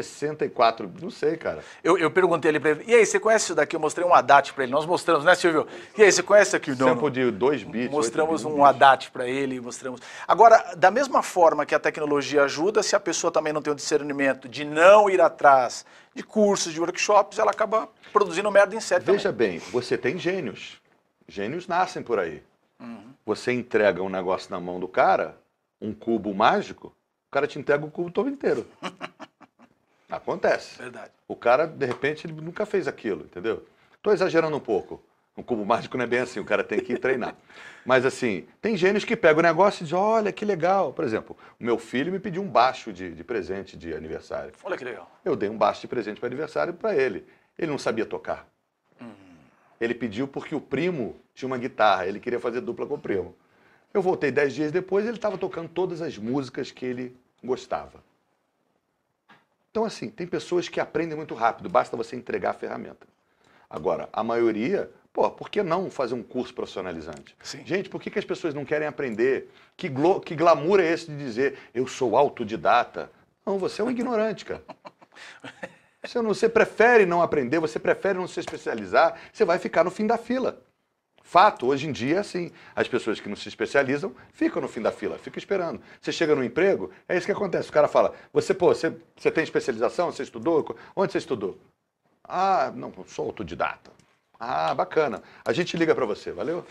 64, não sei, cara.
Eu, eu perguntei ali pra ele, e aí,
você conhece isso daqui?
Eu mostrei um Haddad pra ele, nós mostramos, né, Silvio? E aí, você conhece aqui? o Sample de dois bits. Mostramos um Haddad pra ele, mostramos. Agora, da mesma forma que a tecnologia ajuda, se a pessoa também não tem o
discernimento de não ir atrás de cursos, de workshops, ela acaba produzindo merda em série Veja também. bem, você tem gênios. Gênios nascem por aí. Uhum. Você entrega um negócio na mão do cara, um cubo mágico, o cara te entrega o cubo todo inteiro. Acontece. Verdade. O cara, de repente, ele nunca fez aquilo, entendeu? Estou exagerando um pouco. Um cubo mágico não é bem assim, o cara tem que treinar. Mas assim, tem gênios que pegam o negócio e dizem, olha que legal. Por exemplo, o meu filho me pediu um baixo de, de presente de aniversário. Olha que legal. Eu dei um baixo de presente para aniversário para ele. Ele não sabia tocar. Uhum. Ele pediu porque o primo tinha uma guitarra, ele queria fazer dupla com o primo. Eu voltei dez dias depois ele estava tocando todas as músicas que ele gostava. Então, assim, tem pessoas que aprendem muito rápido, basta você entregar a ferramenta. Agora, a maioria, pô, por que não fazer um curso profissionalizante? Sim. Gente, por que, que as pessoas não querem aprender? Que, glo, que glamour é esse de dizer eu sou autodidata? Não, você é um ignorante, cara. Você, não, você prefere não aprender, você prefere não se especializar, você vai ficar no fim da fila. Fato, hoje em dia é assim. As pessoas que não se especializam ficam no fim da fila, ficam esperando. Você chega no emprego, é isso que acontece. O cara fala: você, pô, você, você tem especialização? Você estudou? Onde você estudou? Ah, não, sou autodidata. Ah, bacana. A gente liga para você, valeu?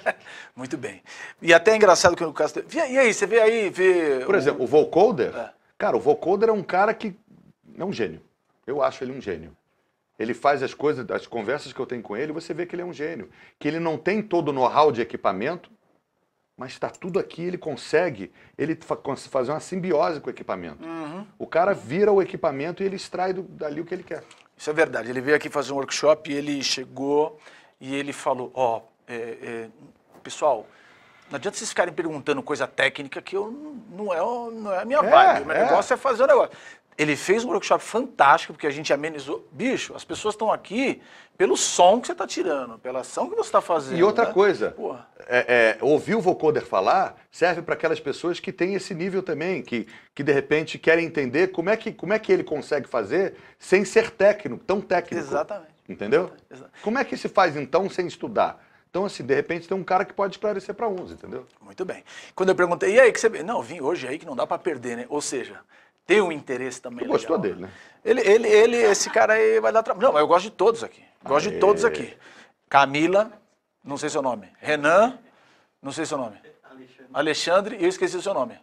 Muito bem. E até é engraçado que o caso. E aí, você vê aí, vê. Por exemplo, o Volcolder. É. Cara, o Volcolder é um cara que. É um gênio. Eu acho ele um gênio ele faz as coisas, as conversas que eu tenho com ele, você vê que ele é um gênio. Que ele não tem todo o know-how de equipamento, mas está tudo aqui, ele consegue, ele fa fazer uma simbiose com o equipamento. Uhum. O cara vira o equipamento e ele extrai do, dali o que ele quer.
Isso é verdade. Ele veio aqui fazer um workshop e ele chegou e ele falou, ó, oh, é, é, pessoal, não adianta vocês ficarem perguntando coisa técnica que eu, não, é, não é a minha é, vibe. O é. negócio é fazer o negócio. Ele fez um workshop fantástico, porque a gente amenizou. Bicho, as pessoas estão aqui pelo som que você está tirando, pela ação que você está fazendo. E outra né? coisa,
é, é, ouvir o vocoder falar serve para aquelas pessoas que têm esse nível também, que, que de repente querem entender como é, que, como é que ele consegue fazer sem ser técnico, tão técnico. Exatamente. Entendeu? Exatamente. Como é que se faz então sem estudar? Então, assim, de repente tem um cara que pode esclarecer para uns, entendeu?
Muito bem. Quando eu perguntei, e aí que você. Não, vim hoje aí que não dá para perder, né? Ou seja, tem um interesse também. Tu gostou dele, né? né? Ele, ele, ele, esse cara aí vai dar trabalho. Não, eu gosto de todos aqui. Gosto Aê. de todos aqui. Camila, não sei seu nome. Renan, não sei seu nome. Alexandre, Alexandre eu esqueci o seu nome.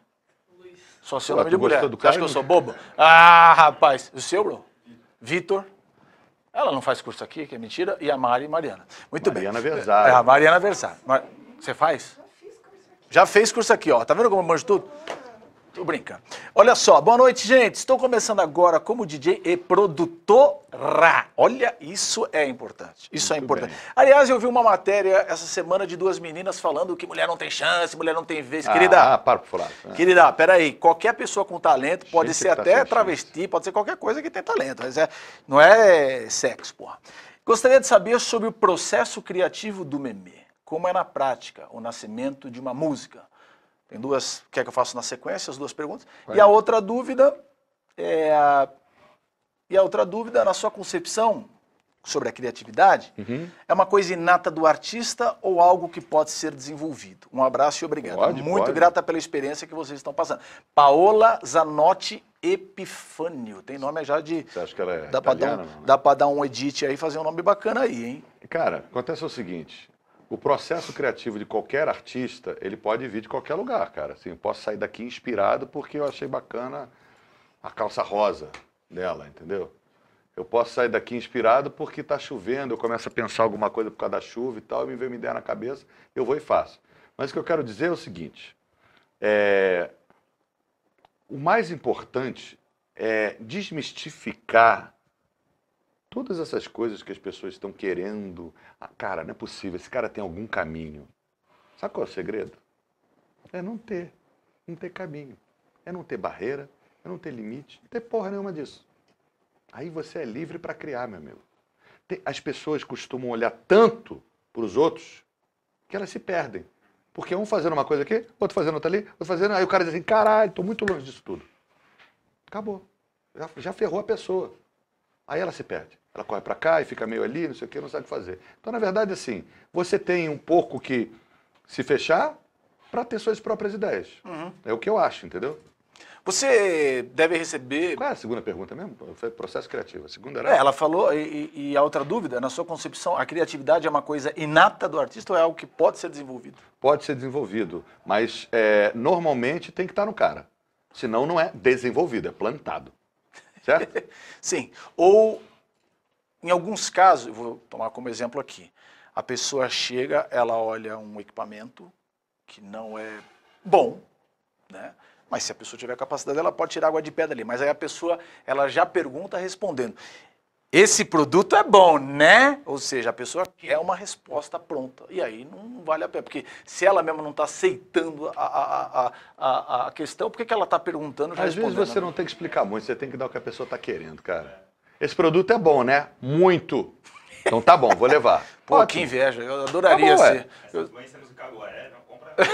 Luiz. Só seu Pô, nome de mulher. Do cara, acha que eu sou bobo? Ah, rapaz. O seu, bro? Vitor. Ela não faz curso aqui, que é mentira. E a Mari Mariana. Muito Mariana bem. Versar. É, a Mariana Versá. Você faz? Já fiz curso aqui. Já fez curso aqui, ó. Tá vendo como eu manjo tudo? Tô brincando. Olha só, boa noite, gente. Estou começando agora como DJ e produtora. Olha, isso é importante. Isso é Muito é importante. Bem. Aliás, eu vi uma matéria essa semana de duas meninas falando que mulher não tem chance, mulher não tem vez. Querida. Ah, para por falar. É. Querida, peraí. Qualquer pessoa com talento pode gente ser tá até travesti, chance. pode ser qualquer coisa que tem talento. Mas é, não é sexo, porra. Gostaria de saber sobre o processo criativo do meme. Como é na prática o nascimento de uma música? Tem duas, quer é que eu faça na sequência as duas perguntas? Vai. E a outra dúvida é e a outra dúvida na sua concepção sobre a criatividade uhum. é uma coisa inata do artista ou algo que pode ser desenvolvido? Um abraço e obrigado. Pode, Muito pode. grata pela experiência que vocês estão passando. Paola Zanotti Epifânio. Tem nome já de. Você acha que ela é? Dá para dar, um, né? dar, um edit aí fazer um nome bacana
aí, hein? Cara, acontece o seguinte: o processo criativo de qualquer artista, ele pode vir de qualquer lugar, cara. Assim, eu posso sair daqui inspirado porque eu achei bacana a calça rosa dela, entendeu? Eu posso sair daqui inspirado porque está chovendo, eu começo a pensar alguma coisa por causa da chuva e tal, e me vem uma ideia na cabeça, eu vou e faço. Mas o que eu quero dizer é o seguinte: é... o mais importante é desmistificar Todas essas coisas que as pessoas estão querendo. Ah, cara, não é possível, esse cara tem algum caminho. Sabe qual é o segredo? É não ter. Não ter caminho. É não ter barreira, é não ter limite, não ter porra nenhuma disso. Aí você é livre para criar, meu amigo. As pessoas costumam olhar tanto para os outros que elas se perdem. Porque um fazendo uma coisa aqui, outro fazendo outra ali, outro fazendo. Aí o cara diz assim: caralho, estou muito longe disso tudo. Acabou. Já, já ferrou a pessoa. Aí ela se perde. Ela corre para cá e fica meio ali, não sei o que, não sabe o que fazer. Então, na verdade, assim, você tem um pouco que se fechar para ter suas próprias ideias. Uhum. É o que eu acho, entendeu? Você deve receber. Qual é a segunda pergunta mesmo? Foi processo criativo. A segunda era. É, ela
falou, e, e, a outra dúvida, na sua concepção, a criatividade é uma coisa inata do artista ou é algo que pode ser desenvolvido?
Pode ser desenvolvido, mas é, normalmente tem que estar no cara. Senão não é desenvolvido, é plantado certo? Sim. Ou, em alguns casos, vou tomar
como exemplo aqui, a pessoa chega, ela olha um equipamento que não é bom, né? Mas se a pessoa tiver capacidade, ela pode tirar água de pedra ali. Mas aí a pessoa, ela já pergunta respondendo esse produto é bom, né? Ou
seja, a pessoa
quer uma resposta pronta. E aí não vale a pena, porque se ela mesma não está aceitando a, a, a, a, questão, por que, que ela está perguntando? Às vezes você né? não
tem que explicar muito, você tem que dar o que a pessoa está querendo, cara. Esse produto é bom, né? Muito. Então tá bom, vou levar.
Pô, Ótimo. que inveja, eu adoraria tá bom, ser.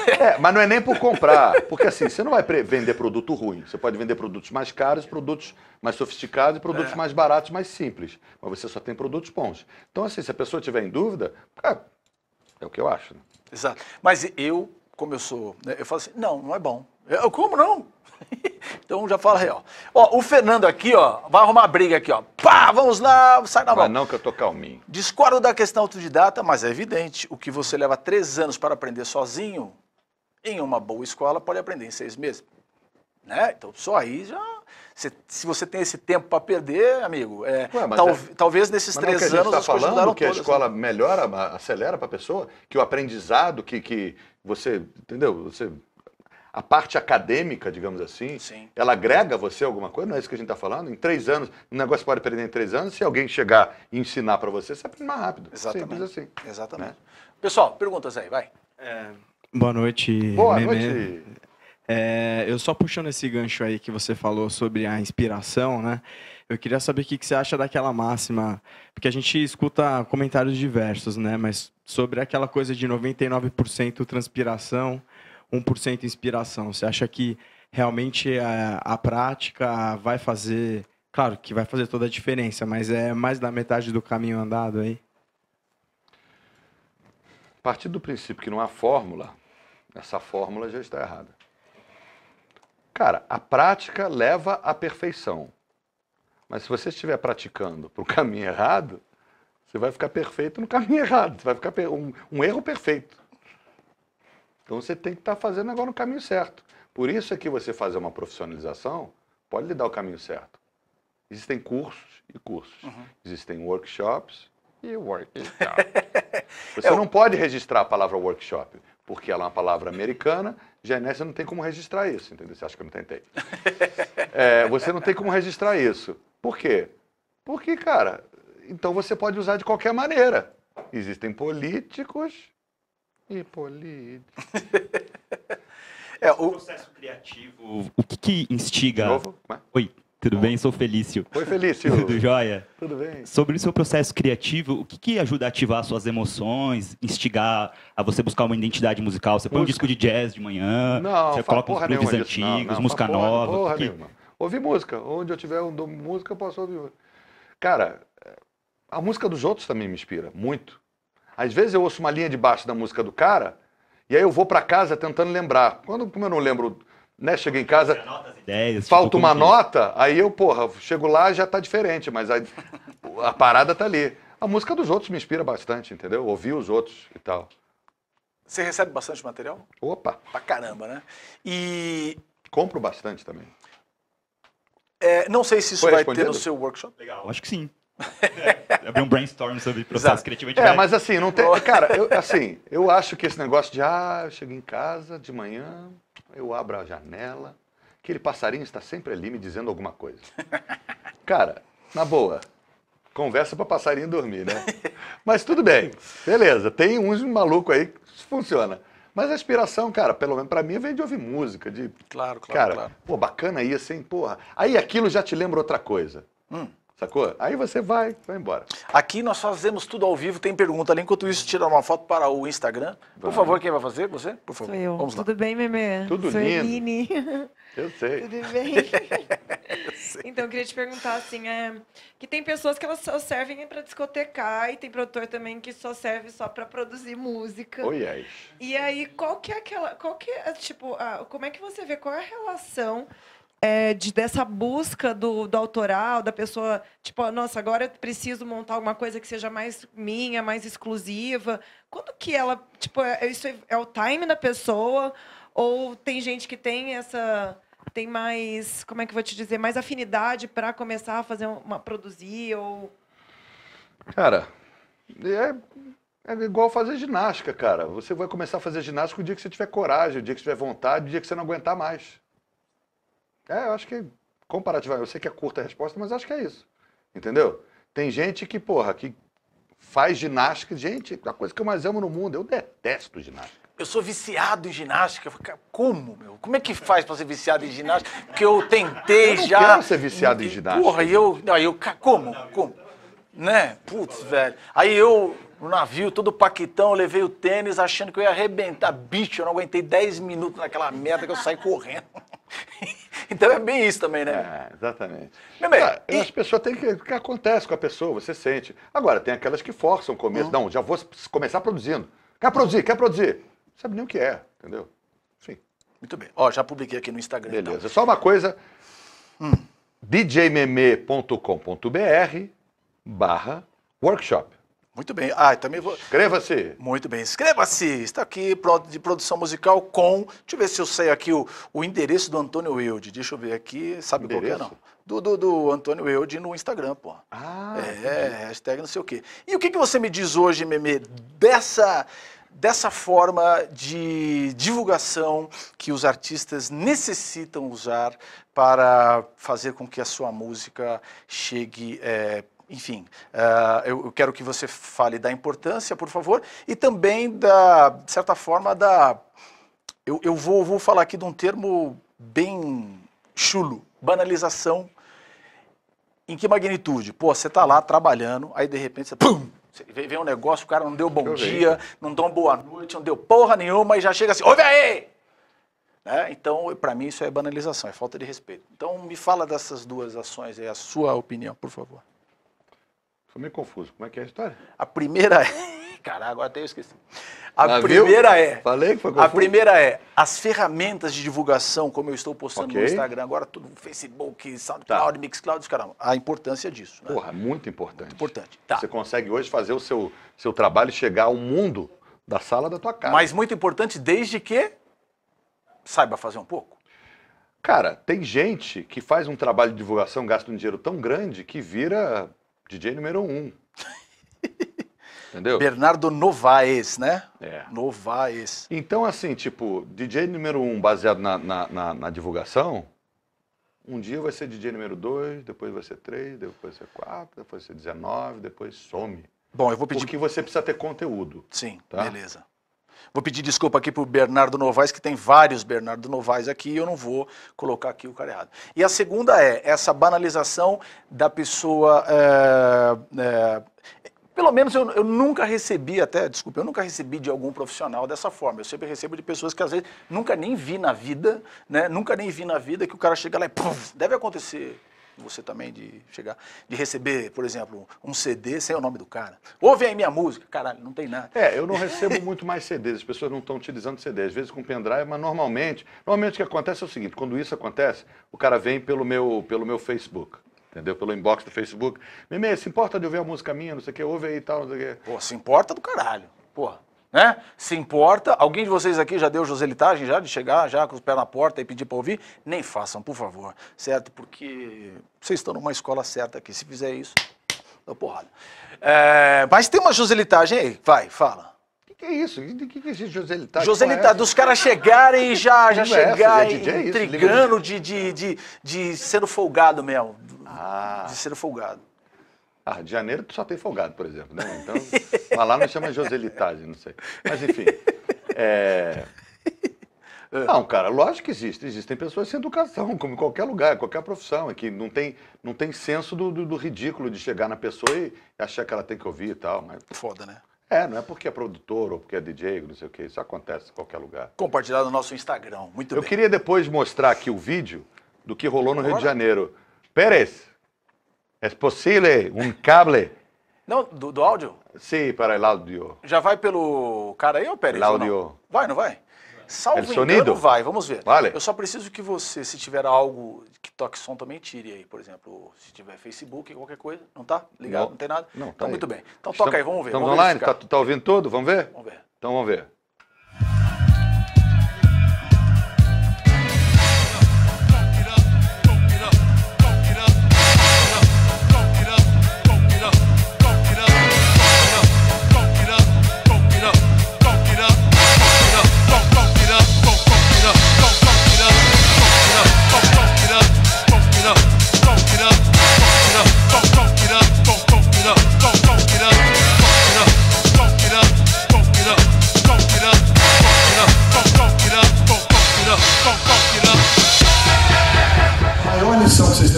É, mas não é nem por comprar, porque assim, você não vai vender produto ruim. Você pode vender produtos mais caros, produtos mais sofisticados e produtos é. mais baratos, mais simples. Mas você só tem produtos bons. Então, assim, se a pessoa tiver em dúvida, é, é o que eu acho. Né?
Exato. Mas eu, como eu sou, né, eu falo assim, não, não é bom. Eu, como não? então já fala aí, ó. ó. O Fernando aqui, ó, vai arrumar briga aqui, ó. Pá, vamos lá, sai da mão. Mas
não que eu tô calminho.
Discordo da questão autodidata, mas é evidente. O que você leva três anos para aprender sozinho, em uma boa escola, pode aprender em seis meses. Né? Então só aí já. Se,
se você tem esse tempo para perder, amigo,
é, Ué, tal, é, talvez nesses três é anos. Você está falando que a tá né? escola
melhora, acelera para a pessoa, que o aprendizado, que, que você. Entendeu? Você a parte acadêmica, digamos assim, Sim. ela agrega você alguma coisa? Não é isso que a gente está falando? Em três anos, um negócio pode aprender em três anos, se alguém chegar e ensinar para você, você aprende mais rápido. Exatamente. Simples assim. Né?
Exatamente. Né? Pessoal, perguntas aí, vai. É... Boa noite. Boa Meme. noite. É, eu só puxando esse gancho aí que você falou sobre a inspiração, né? Eu queria saber o que, que você acha daquela máxima, porque a gente escuta comentários diversos, né? Mas sobre aquela coisa de 99% transpiração 1% inspiração? Você acha que realmente a, é, a, prática vai fazer. Claro que vai fazer toda a diferença, mas é mais da metade do caminho andado aí?
A partir do princípio que não há fórmula, essa fórmula já está errada. Cara, a prática leva à perfeição. Mas se você estiver praticando para o caminho errado, você vai ficar perfeito no caminho errado. Você vai ficar um, um erro perfeito. Então você tem que estar tá fazendo agora no caminho certo. Por isso é que você fazer uma profissionalização pode lhe dar o caminho certo. Existem cursos e cursos. Uhum. Existem workshops e workshops. Você Eu... não pode registrar a palavra workshop, porque ela é uma palavra americana, Genésia é não tem como registrar isso, entendeu? Você acha que eu não tentei? é, você não tem como registrar isso. Por quê? Porque, cara, então você pode usar de qualquer maneira. Existem políticos
Hipolide. é, o processo criativo, o que, que instiga... novo? É? Oi. Tudo bem? Sou Felício. Oi, Felício. Tudo jóia? Tudo bem. Sobre o seu processo criativo, o que, que ajuda a ativar suas emoções, instigar a você buscar uma identidade musical? Você põe um disco de jazz de manhã, não, você coloca uns grooves antigos, não, não, música nova. Porra
que... Ouvi música. Onde eu tiver um música, eu posso ouvir. Cara, a música dos outros também me inspira, muito. Às vezes eu ouço uma linha de baixo da música do cara e aí eu vou para casa tentando lembrar. Quando como eu não lembro, né, chego em casa, ideias, tipo, falta tipo, uma é? nota, aí eu, porra, chego lá já tá diferente, mas a, a parada tá ali. A música dos outros me inspira bastante, entendeu? Ouvir os outros e tal.
Você recebe bastante material?
Opa! Pra caramba, né? E. Compro bastante também. É, não sei se isso Foi vai ter no seu
workshop. Legal. Acho que sim. É, Abrir um brainstorm sobre processo Exato. criativo. É, mas assim, não tem. Cara, eu, assim,
eu acho que esse negócio de ah, eu chego em casa de manhã, eu abro a janela, aquele passarinho está sempre ali me dizendo alguma coisa. Cara, na boa, conversa para passarinho dormir, né? Mas tudo bem, beleza. Tem uns maluco aí que funciona. Mas a inspiração, cara, pelo menos para mim, vem de ouvir música, de.
Claro, claro. Cara,
claro. pô, bacana isso, hein? Porra. Aí aquilo já te lembra outra coisa. Hum. Sacou? Aí você vai, vai embora. Aqui nós fazemos tudo ao vivo,
tem pergunta ali. Enquanto isso, tira uma foto para o Instagram. Por favor, quem vai fazer? Você? Por favor. Sou eu. Vamos lá.
Tudo bem, Meme? Tudo Sou lindo. Eline. Eu sei. Tudo bem? eu sei. Então, eu queria te perguntar, assim, é, que tem pessoas que elas só servem para discotecar e tem produtor também que só serve só para produzir música. Oi, ai. E aí, qual que é aquela... Qual que é, tipo, a, como é que você vê qual é a relação é, de, dessa busca do, do autoral, da pessoa, tipo, ah, nossa, agora eu preciso montar alguma coisa que seja mais minha, mais exclusiva. Quando que ela, tipo, é, é isso é, é o time da pessoa? Ou tem gente que tem essa tem mais, como é que eu vou te dizer, mais afinidade para começar a fazer uma produzir ou
Cara, é é igual fazer ginástica, cara. Você vai começar a fazer ginástica o dia que você tiver coragem, o dia que você tiver vontade, o dia que você não aguentar mais. É, eu acho que comparativamente, eu sei que é curta a resposta, mas acho que é isso. Entendeu? Tem gente que, porra, que faz ginástica, gente, a coisa que eu mais amo no mundo, eu detesto ginástica.
Eu sou viciado em ginástica. Como, meu? Como é que faz pra ser viciado em ginástica? Porque eu tentei eu não já. quero
ser viciado em ginástica. Porra,
e eu. Não, eu como? Como? Né? Putz, velho. Aí eu, no navio, todo paquitão, levei o tênis achando que eu ia arrebentar. Bicho, eu não aguentei 10 minutos naquela merda que eu saí correndo. Então é bem isso também, né? É,
exatamente. Meu bem, ah, e... As pessoas têm que. O que acontece com a pessoa? Você sente. Agora, tem aquelas que forçam o começo. Uhum. Não, já vou começar produzindo. Quer produzir, quer produzir. Não sabe nem o que é, entendeu? Enfim. Muito bem. Ó, já publiquei aqui no Instagram. Então. Beleza. Então. Só uma coisa. Hum. djmeme.com.br barra workshop. Muito bem.
Ah, também vou. Inscreva-se. Muito bem, inscreva-se. Está aqui de produção musical com. Deixa eu ver se eu sei aqui o, o endereço do Antônio Wilde. Deixa eu ver aqui. Sabe endereço? qual que é, não? Do, do, do Antônio Wilde no Instagram, pô. Ah. É, entendi. hashtag não sei o quê. E o que, que você me diz hoje, Meme, dessa dessa forma de divulgação que os artistas necessitam usar para fazer com que a sua música chegue é, enfim, uh, eu, eu, quero que você fale da importância, por favor, e também da, de certa forma, da. Eu, eu vou, vou falar aqui de um termo bem chulo, banalização. Em que magnitude? Pô, você está lá trabalhando, aí de repente você. Pum, você vem um negócio, o cara não deu bom dia, não deu uma boa noite, não deu porra nenhuma e já chega assim, ouve aí! Né? Então, para mim, isso é banalização, é falta de respeito. Então, me fala dessas duas ações aí, a sua opinião, por favor. Sou meio confuso. Como é que é a história? A primeira é. caraca agora até eu esqueci.
A primeira viu? é. Falei
que foi confuso. A primeira é as ferramentas de divulgação, como eu estou postando okay. no Instagram agora, tudo Facebook, SoundCloud, tá.
Mixcloud, caramba. A importância disso. Né? Porra, muito importante. Muito importante. Tá. Você consegue hoje fazer o seu, seu trabalho chegar ao mundo da sala da tua casa. Mas muito importante desde que saiba fazer um pouco. Cara, tem gente que faz um trabalho de divulgação, gasta um dinheiro tão grande que vira DJ número um. Entendeu? Bernardo Novaes, né? É. Novaes. Então, assim, tipo, DJ número um baseado na, na, na, na divulgação, um dia vai ser DJ número dois, depois vai ser três, depois vai ser quatro, depois vai ser 19, depois some. Bom, eu vou pedir. Porque você precisa ter conteúdo. Sim, tá? beleza.
Vou pedir desculpa aqui para o Bernardo Novaes, que tem vários Bernardo Novaes aqui, e eu não vou colocar aqui o cara errado. E a segunda é essa banalização da pessoa. É, é, pelo menos eu, eu, nunca recebi até, desculpa, eu nunca recebi de algum profissional dessa forma. Eu sempre recebo de pessoas que às vezes nunca nem vi na vida, né? Nunca nem vi na vida que o cara chega lá e puf, deve acontecer você também de chegar, de receber, por exemplo, um CD sem o nome do cara. Ouve aí minha música, caralho, não tem nada.
É, eu não recebo muito mais CDs, as pessoas não estão utilizando CD, às vezes com pendrive, mas normalmente, normalmente o que acontece é o seguinte, quando isso acontece, o cara vem pelo meu, pelo meu Facebook entendeu? Pelo inbox do Facebook. Meme, se importa de ouvir a música minha, não sei o que, ouve aí e tal, não sei o que. Pô, se
importa do caralho, porra né? Se importa. Alguém de vocês aqui já deu joselitagem já de chegar já com os pés na porta e pedir para ouvir? Nem façam, por favor, certo? Porque vocês estão numa escola certa aqui. Se fizer isso, dá porrada. É, mas tem uma joselitagem aí, vai, fala.
O que, é isso? O que, que, é esse joselitagem? É joselitagem, dos
caras chegarem e já, já é, é chegarem é intrigando, de, de, de, de sendo folgado mesmo.
Ah. De sendo folgado. Ah, de janeiro tu só tem folgado, por exemplo, né? Então, lá não chama Joselitagem, não sei. Mas enfim. É... Não, cara, lógico que existe. Existem pessoas sem educação, como em qualquer lugar, qualquer profissão, é que não tem, não tem senso do, do, do ridículo de chegar na pessoa e achar que ela tem que ouvir e tal. Mas... Foda, né? É, não é porque é produtor ou porque é DJ, não sei o que. Isso acontece em qualquer lugar.
Compartilhar no nosso
Instagram. Muito Eu bem. Eu queria depois mostrar aqui o vídeo do que rolou no Agora? Rio de Janeiro. Pérez! É possível um cable? Não, do, do áudio? Sim, sí, para o áudio.
Já vai pelo cara aí, ô Pérez? O áudio. Vai, não vai? Salvo o sonido? vai, vamos ver. Vale. Eu só preciso que você, se tiver algo que toque som, também tire aí. Por exemplo, se tiver Facebook, qualquer coisa. Não tá? Ligado? Não, não tem nada? Não, tá Então, aí. muito bem. Então, Estamos, toca aí, vamos ver. Estamos vamos online? Está
tá ouvindo tudo. Vamos ver? Vamos ver. Então, vamos ver.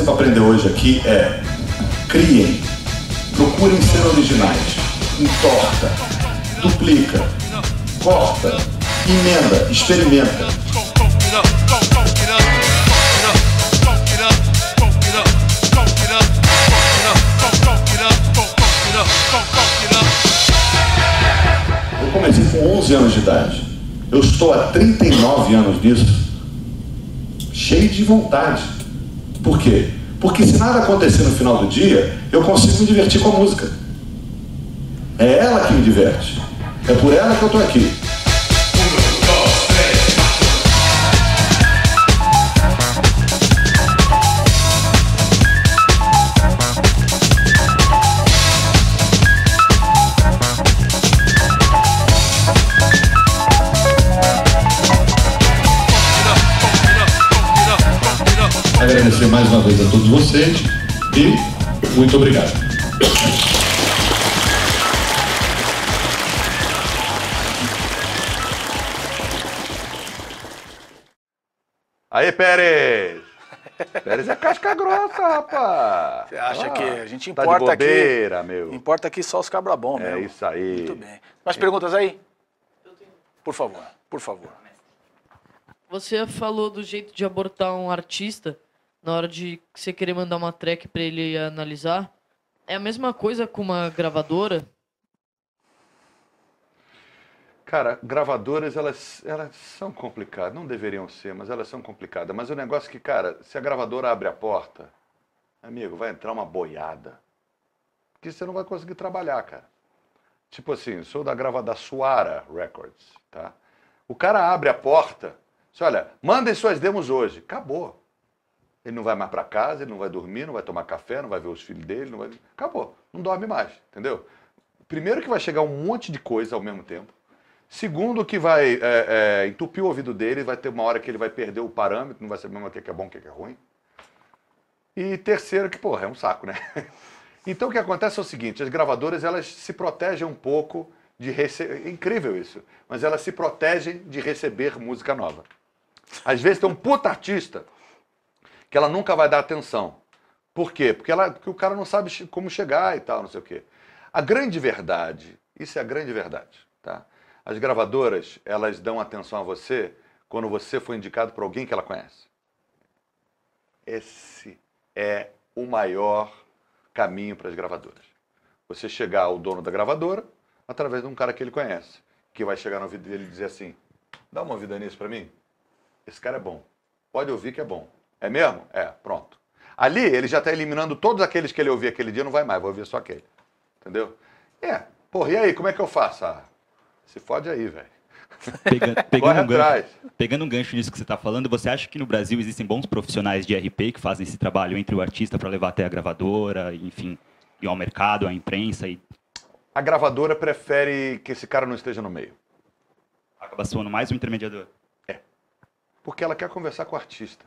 para aprender hoje aqui é criem, procurem ser originais,
entorta, duplica, corta, emenda, experimenta.
Eu comecei com 11 anos de idade. Eu estou há 39 anos nisso, cheio de vontade. Por quê? Porque se nada acontecer no final do dia, eu consigo me divertir com a música. É ela que me diverte. É por ela que eu estou aqui. agradecer mais uma vez a todos vocês e muito obrigado. Aí, Pérez! Pérez é casca grossa, rapaz. Você acha ah, que a gente importa tá de bobeira, aqui? Meu. Importa aqui só os cabra bom, meu. Né? É isso aí.
Muito bem. Mais perguntas aí? Por favor, por favor.
Você falou do jeito de abortar um artista na hora de você querer mandar uma track para ele analisar. É a mesma coisa com uma gravadora?
Cara, gravadoras, elas, elas são complicadas. Não deveriam ser, mas elas são complicadas. Mas o negócio é que, cara, se a gravadora abre a porta, amigo, vai entrar uma boiada. Que você não vai conseguir trabalhar, cara. Tipo assim, sou da grava da Suara Records, tá? O cara abre a porta, você olha, mandem suas demos hoje. Acabou. Ele não vai mais para casa, ele não vai dormir, não vai tomar café, não vai ver os filhos dele, não vai... acabou, não dorme mais, entendeu? Primeiro que vai chegar um monte de coisa ao mesmo tempo. Segundo que vai é, é, entupir o ouvido dele, vai ter uma hora que ele vai perder o parâmetro, não vai saber mais o que é, é bom, o é que é ruim. E terceiro que, porra, é um saco, né? Então o que acontece é o seguinte, as gravadoras elas se protegem um pouco de receber, é incrível isso, mas elas se protegem de receber música nova. Às vezes tem um puta artista que ela nunca vai dar atenção. Por quê? Porque, ela, porque o cara não sabe como chegar e tal, não sei o quê. A grande verdade, isso é a grande verdade, tá? As gravadoras, elas dão atenção a você quando você foi indicado por alguém que ela conhece. Esse é o maior caminho para as gravadoras. Você chegar ao dono da gravadora através de um cara que ele conhece, que vai chegar na vida dele e dizer assim: dá uma vida nisso para mim? Esse cara é bom. Pode ouvir que é bom. É mesmo? É, pronto. Ali ele já está eliminando todos aqueles que ele ouviu aquele dia, não vai mais, Vou ouvir só aquele. Entendeu? É, porra, e aí, como é que eu faço? Ah, se fode aí, velho.
Pega, pegando, um gancho, pegando, um gancho, nisso que você está falando, você acha que no Brasil existem bons profissionais de RP que fazem esse trabalho entre o artista para levar até a gravadora, enfim, e ao mercado, à imprensa? E...
A gravadora
prefere que esse cara não esteja no meio. Acaba soando mais um intermediador? É. Porque ela quer conversar com o artista.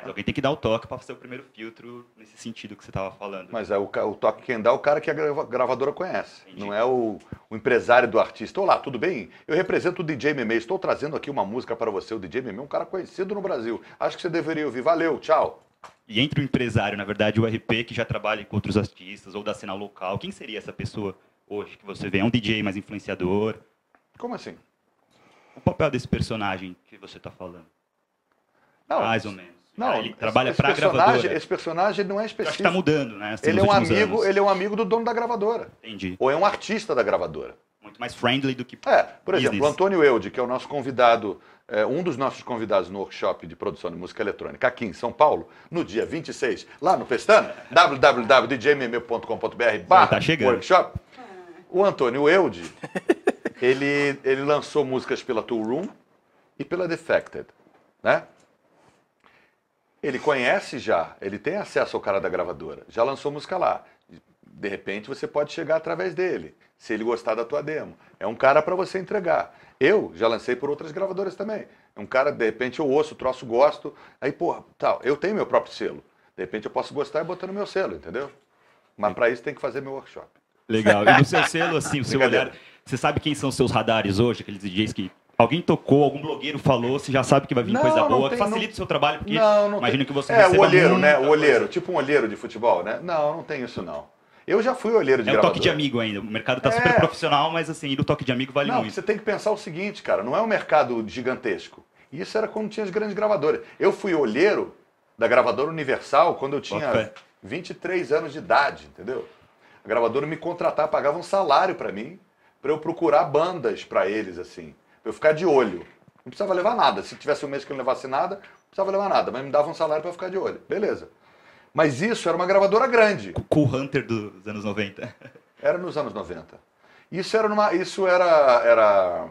Mas alguém tem que dar o toque para fazer o primeiro filtro nesse sentido
que você estava falando. Né? Mas é o, o, toque quem dá é o cara que a gravadora conhece. Entendi. Não é o, o, empresário do artista. Olá, tudo bem? Eu represento o DJ Meme. Estou trazendo aqui uma música para você. O DJ Meme é um
cara conhecido no Brasil. Acho que você deveria ouvir. Valeu, tchau. E entre o empresário, na verdade, o RP que já trabalha com outros artistas ou da cena local, quem seria essa pessoa hoje que você vê? É um DJ mais influenciador? Como assim? O papel desse personagem que você está falando? Não, mais ou menos. Não, ah, ele trabalha para a gravadora.
Esse personagem não é tá específico. Está mudando, né? Assim, ele é um amigo, ele é um amigo do dono da gravadora. Entendi. Ou é um artista da gravadora. Muito mais friendly do que. É, por business. exemplo, o Antônio Eude, que é o nosso convidado, é, um dos nossos convidados no workshop de produção de música eletrônica aqui em São Paulo, no dia 26, lá no Pestana, www.djmm.com.br/barra tá workshop. Ah. O Antônio Eude, ele, ele lançou músicas pela Tool Room e pela Defected, né? Ele conhece já, ele tem acesso ao cara da gravadora, já lançou música lá. De repente você pode chegar através dele, se ele gostar da tua demo. É um cara para você entregar. Eu já lancei por outras gravadoras também. é Um cara, de repente, eu ouço, troço, gosto, aí, porra, tal, eu tenho meu próprio selo. De repente eu posso gostar e botar no meu selo, entendeu? Mas para isso tem que fazer meu workshop.
Legal. E no seu selo, assim, o seu olhar. Você sabe quem são seus radares hoje, aqueles DJs que alguém tocou, algum blogueiro falou, você já sabe que vai vir não, coisa boa, tem, que facilita não... o seu trabalho, porque não, não imagino tem... que você É, o olheiro, né? O olheiro, tipo um olheiro de futebol, né? Não, não tem isso não. Eu já fui olheiro de É o toque de amigo ainda. O mercado está é. super profissional, mas
assim, o toque de amigo vale não, muito. Você tem que pensar o seguinte, cara, não é um mercado gigantesco. Isso era quando tinha as grandes gravadoras. Eu fui olheiro da gravadora Universal quando eu tinha Opa. 23 anos de idade, entendeu? A gravadora me contratava, pagava um salário para mim, para eu procurar bandas para eles, assim eu ficar de olho. Não precisava levar nada. Se tivesse um mês que eu não levasse nada, não precisava levar nada. Mas me dava um salário para ficar de olho. Beleza. Mas isso era uma gravadora grande. Cool Hunter dos
anos 90.
Era nos anos 90. Isso era numa. Isso era. era...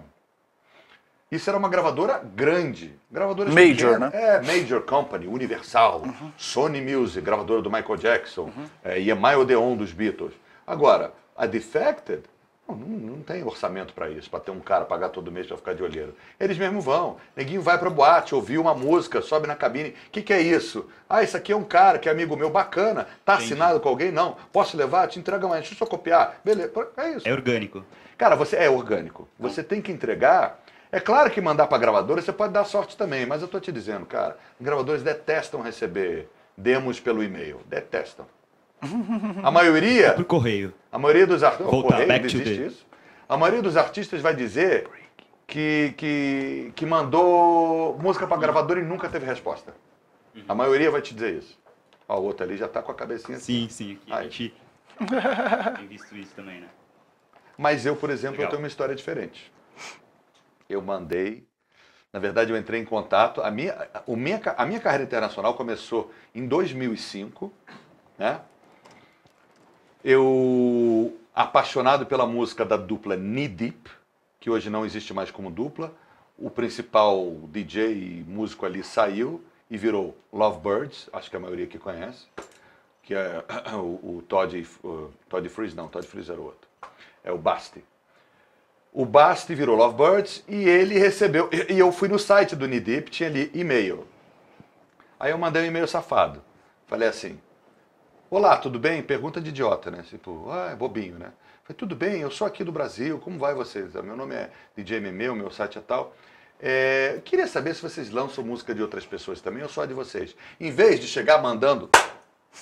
Isso era uma gravadora grande. Gravadora Major, né? É, Major Company, Universal, uhum. Sony Music, gravadora do Michael Jackson, uhum. é, de Odeon dos Beatles. Agora, a Defected não, não tem orçamento para isso, para ter um cara pagar todo mês para ficar de olheiro. Eles mesmo vão. Neguinho vai para boate, ouvir uma música, sobe na cabine. O que, que é isso? Ah, isso aqui é um cara que é amigo meu, bacana. Tá Entendi. assinado com alguém? Não. Posso levar? Te entrega mais. Deixa eu só copiar. Beleza, é isso. É orgânico. Cara, você é orgânico. Você tem que entregar é claro que mandar para gravadora você pode dar sorte também, mas eu estou te dizendo, cara, gravadores detestam receber demos pelo e-mail, detestam.
A maioria. pro correio.
A maioria dos artistas. Voltar, A maioria dos artistas vai dizer que, que, que mandou música para gravadora e nunca teve resposta. A maioria vai te dizer isso. Ó, o outro ali já tá com a cabecinha. Assim. Sim, sim. A gente tem visto isso também, né? Mas eu, por exemplo, eu tenho uma história diferente. Eu mandei na verdade, eu entrei em contato. A minha, a minha, a minha carreira internacional começou em 2005, né? Eu, apaixonado pela música da dupla Knee Deep, que hoje não existe mais como dupla, o principal DJ e músico ali saiu e virou Lovebirds, acho que a maioria que conhece, que é o, o Todd, o uh, Todd Freeze, não, Todd Freeze era outro, é o Basti. O Basti virou Lovebirds e ele recebeu, e eu fui no site do Nidip, tinha ali e-mail. Aí eu mandei um e-mail safado, falei assim, Olá, tudo bem? Pergunta de idiota, né? Tipo, ah, é bobinho, né? Falei, tudo bem, eu sou aqui do Brasil, como vai vocês? Ah, meu nome é DJ Meme, o meu site é tal. É, queria saber se vocês lançam música de outras pessoas também ou só de vocês. Em vez de chegar mandando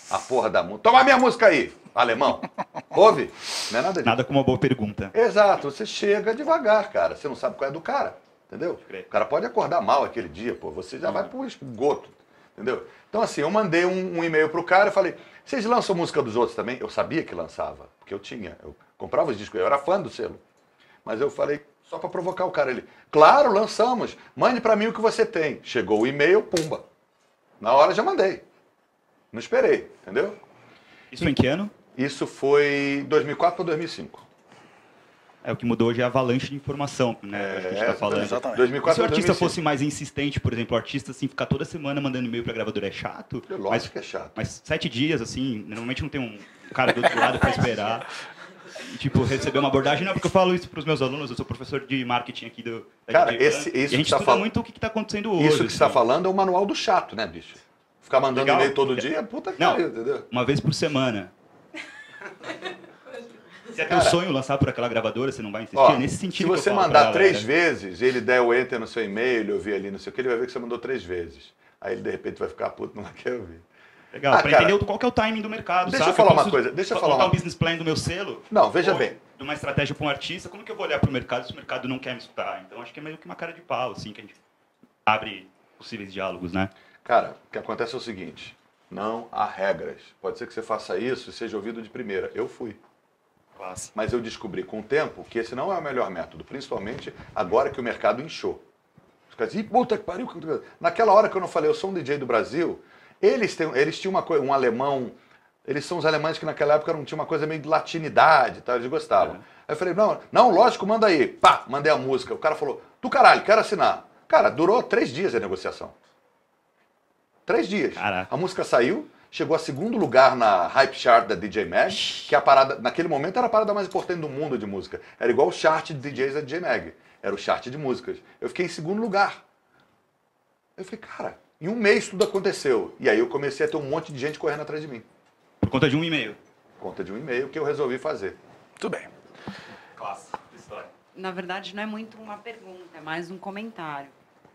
a porra da música. Toma minha música aí, alemão. Ouve? Não é nada disso.
Nada com uma boa pergunta.
Exato, você chega devagar, cara. Você não sabe qual é do cara, entendeu? O cara pode acordar mal aquele dia, pô. Você já uhum. vai pro esgoto, entendeu? Então, assim, eu mandei um, um e-mail pro cara e falei vocês lançam música dos outros também? Eu sabia que lançava, porque eu tinha. Eu comprava os discos, eu era fã do selo. Mas eu falei, só para provocar o cara. Ele, claro, lançamos. Mande para mim o que você tem. Chegou o e-mail, pumba. Na hora já mandei. Não esperei, entendeu? Isso em que ano? Isso foi 2004 para 2005.
É o que mudou hoje é a avalanche de informação, né? É, que a gente tá é, falando. Exatamente. 2004, se o artista 2005. fosse mais insistente, por exemplo, o artista assim ficar toda semana mandando e-mail para gravadora é chato. É lógico mas, que é chato. Mas sete dias assim, normalmente não tem um cara do outro lado para esperar. E, tipo, receber uma abordagem, não, porque eu falo isso para os meus alunos, eu sou professor de marketing aqui do, Cara, Divan, esse, isso e a gente tá falando muito o que está acontecendo hoje. Isso que você está assim.
falando é o manual do chato, né, bicho? Ficar mandando e-mail todo dia, é puta que não, pariu, entendeu?
Uma vez por semana. Se é teu sonho lançar por aquela gravadora, você não vai insistir? Ó, é nesse sentido. Se você mandar três
vezes, ele der o enter no seu e-mail, ele ouvir ali, não sei o que, ele vai ver que você mandou três vezes. Aí ele de repente vai ficar puto, não vai querer ouvir. Legal, ah, pra cara, entender
qual que é o timing do mercado. Deixa eu falar eu uma coisa. Deixa eu falar. Botar uma... business plan do meu selo? Não, veja bem. De uma estratégia para um artista, como que eu vou olhar para o mercado se o mercado não quer me escutar? Então acho que é meio que uma cara de pau, assim, que a gente abre possíveis diálogos, né? Cara, o que acontece é o seguinte: não há regras. Pode ser que você
faça isso e seja ouvido de primeira. Eu fui. Classe. Mas eu descobri com o tempo que esse não é o melhor método, principalmente agora que o mercado inchou. Os puta que pariu. Naquela hora que eu não falei, eu sou um DJ do Brasil, eles, têm, eles tinham uma coisa, um alemão, eles são os alemães que naquela época não tinham uma coisa meio de latinidade, tá? eles gostavam. É. Aí eu falei, não, não, lógico, manda aí. Pá, mandei a música. O cara falou, do caralho, quero assinar. Cara, durou três dias a negociação. Três dias. Caraca. A música saiu, chegou a segundo lugar na Hype Chart da DJ Mag, que é a parada, naquele momento era a parada mais importante do mundo de música. Era igual o chart de DJs da DJ Mag. Era o chart de músicas. Eu fiquei em segundo lugar. Eu falei, cara, em um mês tudo aconteceu. E aí eu comecei a ter um monte de gente correndo atrás de mim.
Por conta de um e-mail? Por conta de um
e-mail que eu resolvi fazer. Tudo bem. Classe,
história.
Na verdade, não é muito uma pergunta, é mais um comentário.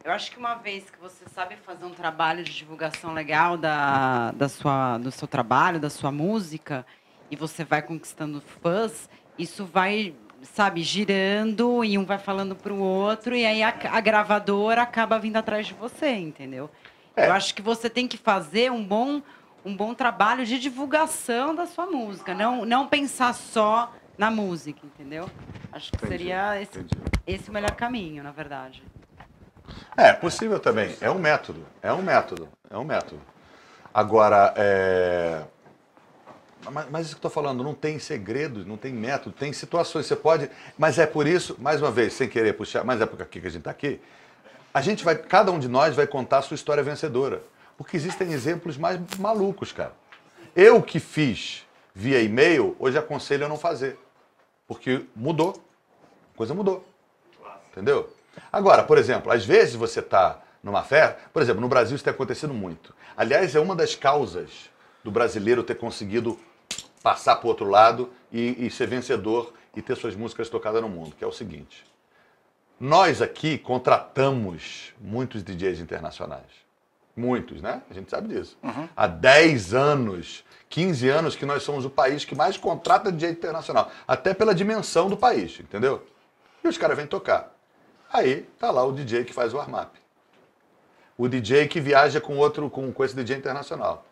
Eu acho que uma vez que você sabe fazer um trabalho de divulgação legal da, da sua, do seu trabalho, da sua música, e você vai conquistando fãs, isso vai, sabe, girando e um vai falando para o outro, e aí a, a, gravadora acaba vindo atrás de você, entendeu? É. Eu acho que você tem que fazer um bom, um bom trabalho de divulgação da sua música, não, não pensar só na música, entendeu? Acho que entendi, seria esse, esse o melhor caminho, na verdade.
É, é, possível também. É um método. É um método. É um método. Agora, é... Mas, mas, isso que eu estou falando, não tem segredo, não tem método, tem situações. Você pode. Mas é por isso, mais uma vez, sem querer puxar, mas é porque aqui que a gente está aqui. A gente vai, cada um de nós vai contar a sua história vencedora. Porque existem exemplos mais malucos, cara. Eu que fiz via e-mail, hoje aconselho a não fazer. Porque mudou. A coisa mudou. Entendeu? Agora, por exemplo, às vezes você está numa festa, por exemplo, no Brasil isso tem acontecido muito. Aliás, é uma das causas do brasileiro ter conseguido passar para o outro lado e, e ser vencedor e ter suas músicas tocadas no mundo, que é o seguinte. Nós aqui contratamos muitos DJs internacionais. Muitos, né? A gente sabe disso. Uhum. Há 10 anos, 15 anos que nós somos o país que mais contrata DJ internacional. Até pela dimensão do país, entendeu? E os caras vêm tocar. Aí tá lá o DJ que faz o warm-up. O DJ que viaja com outro, com, com esse DJ internacional.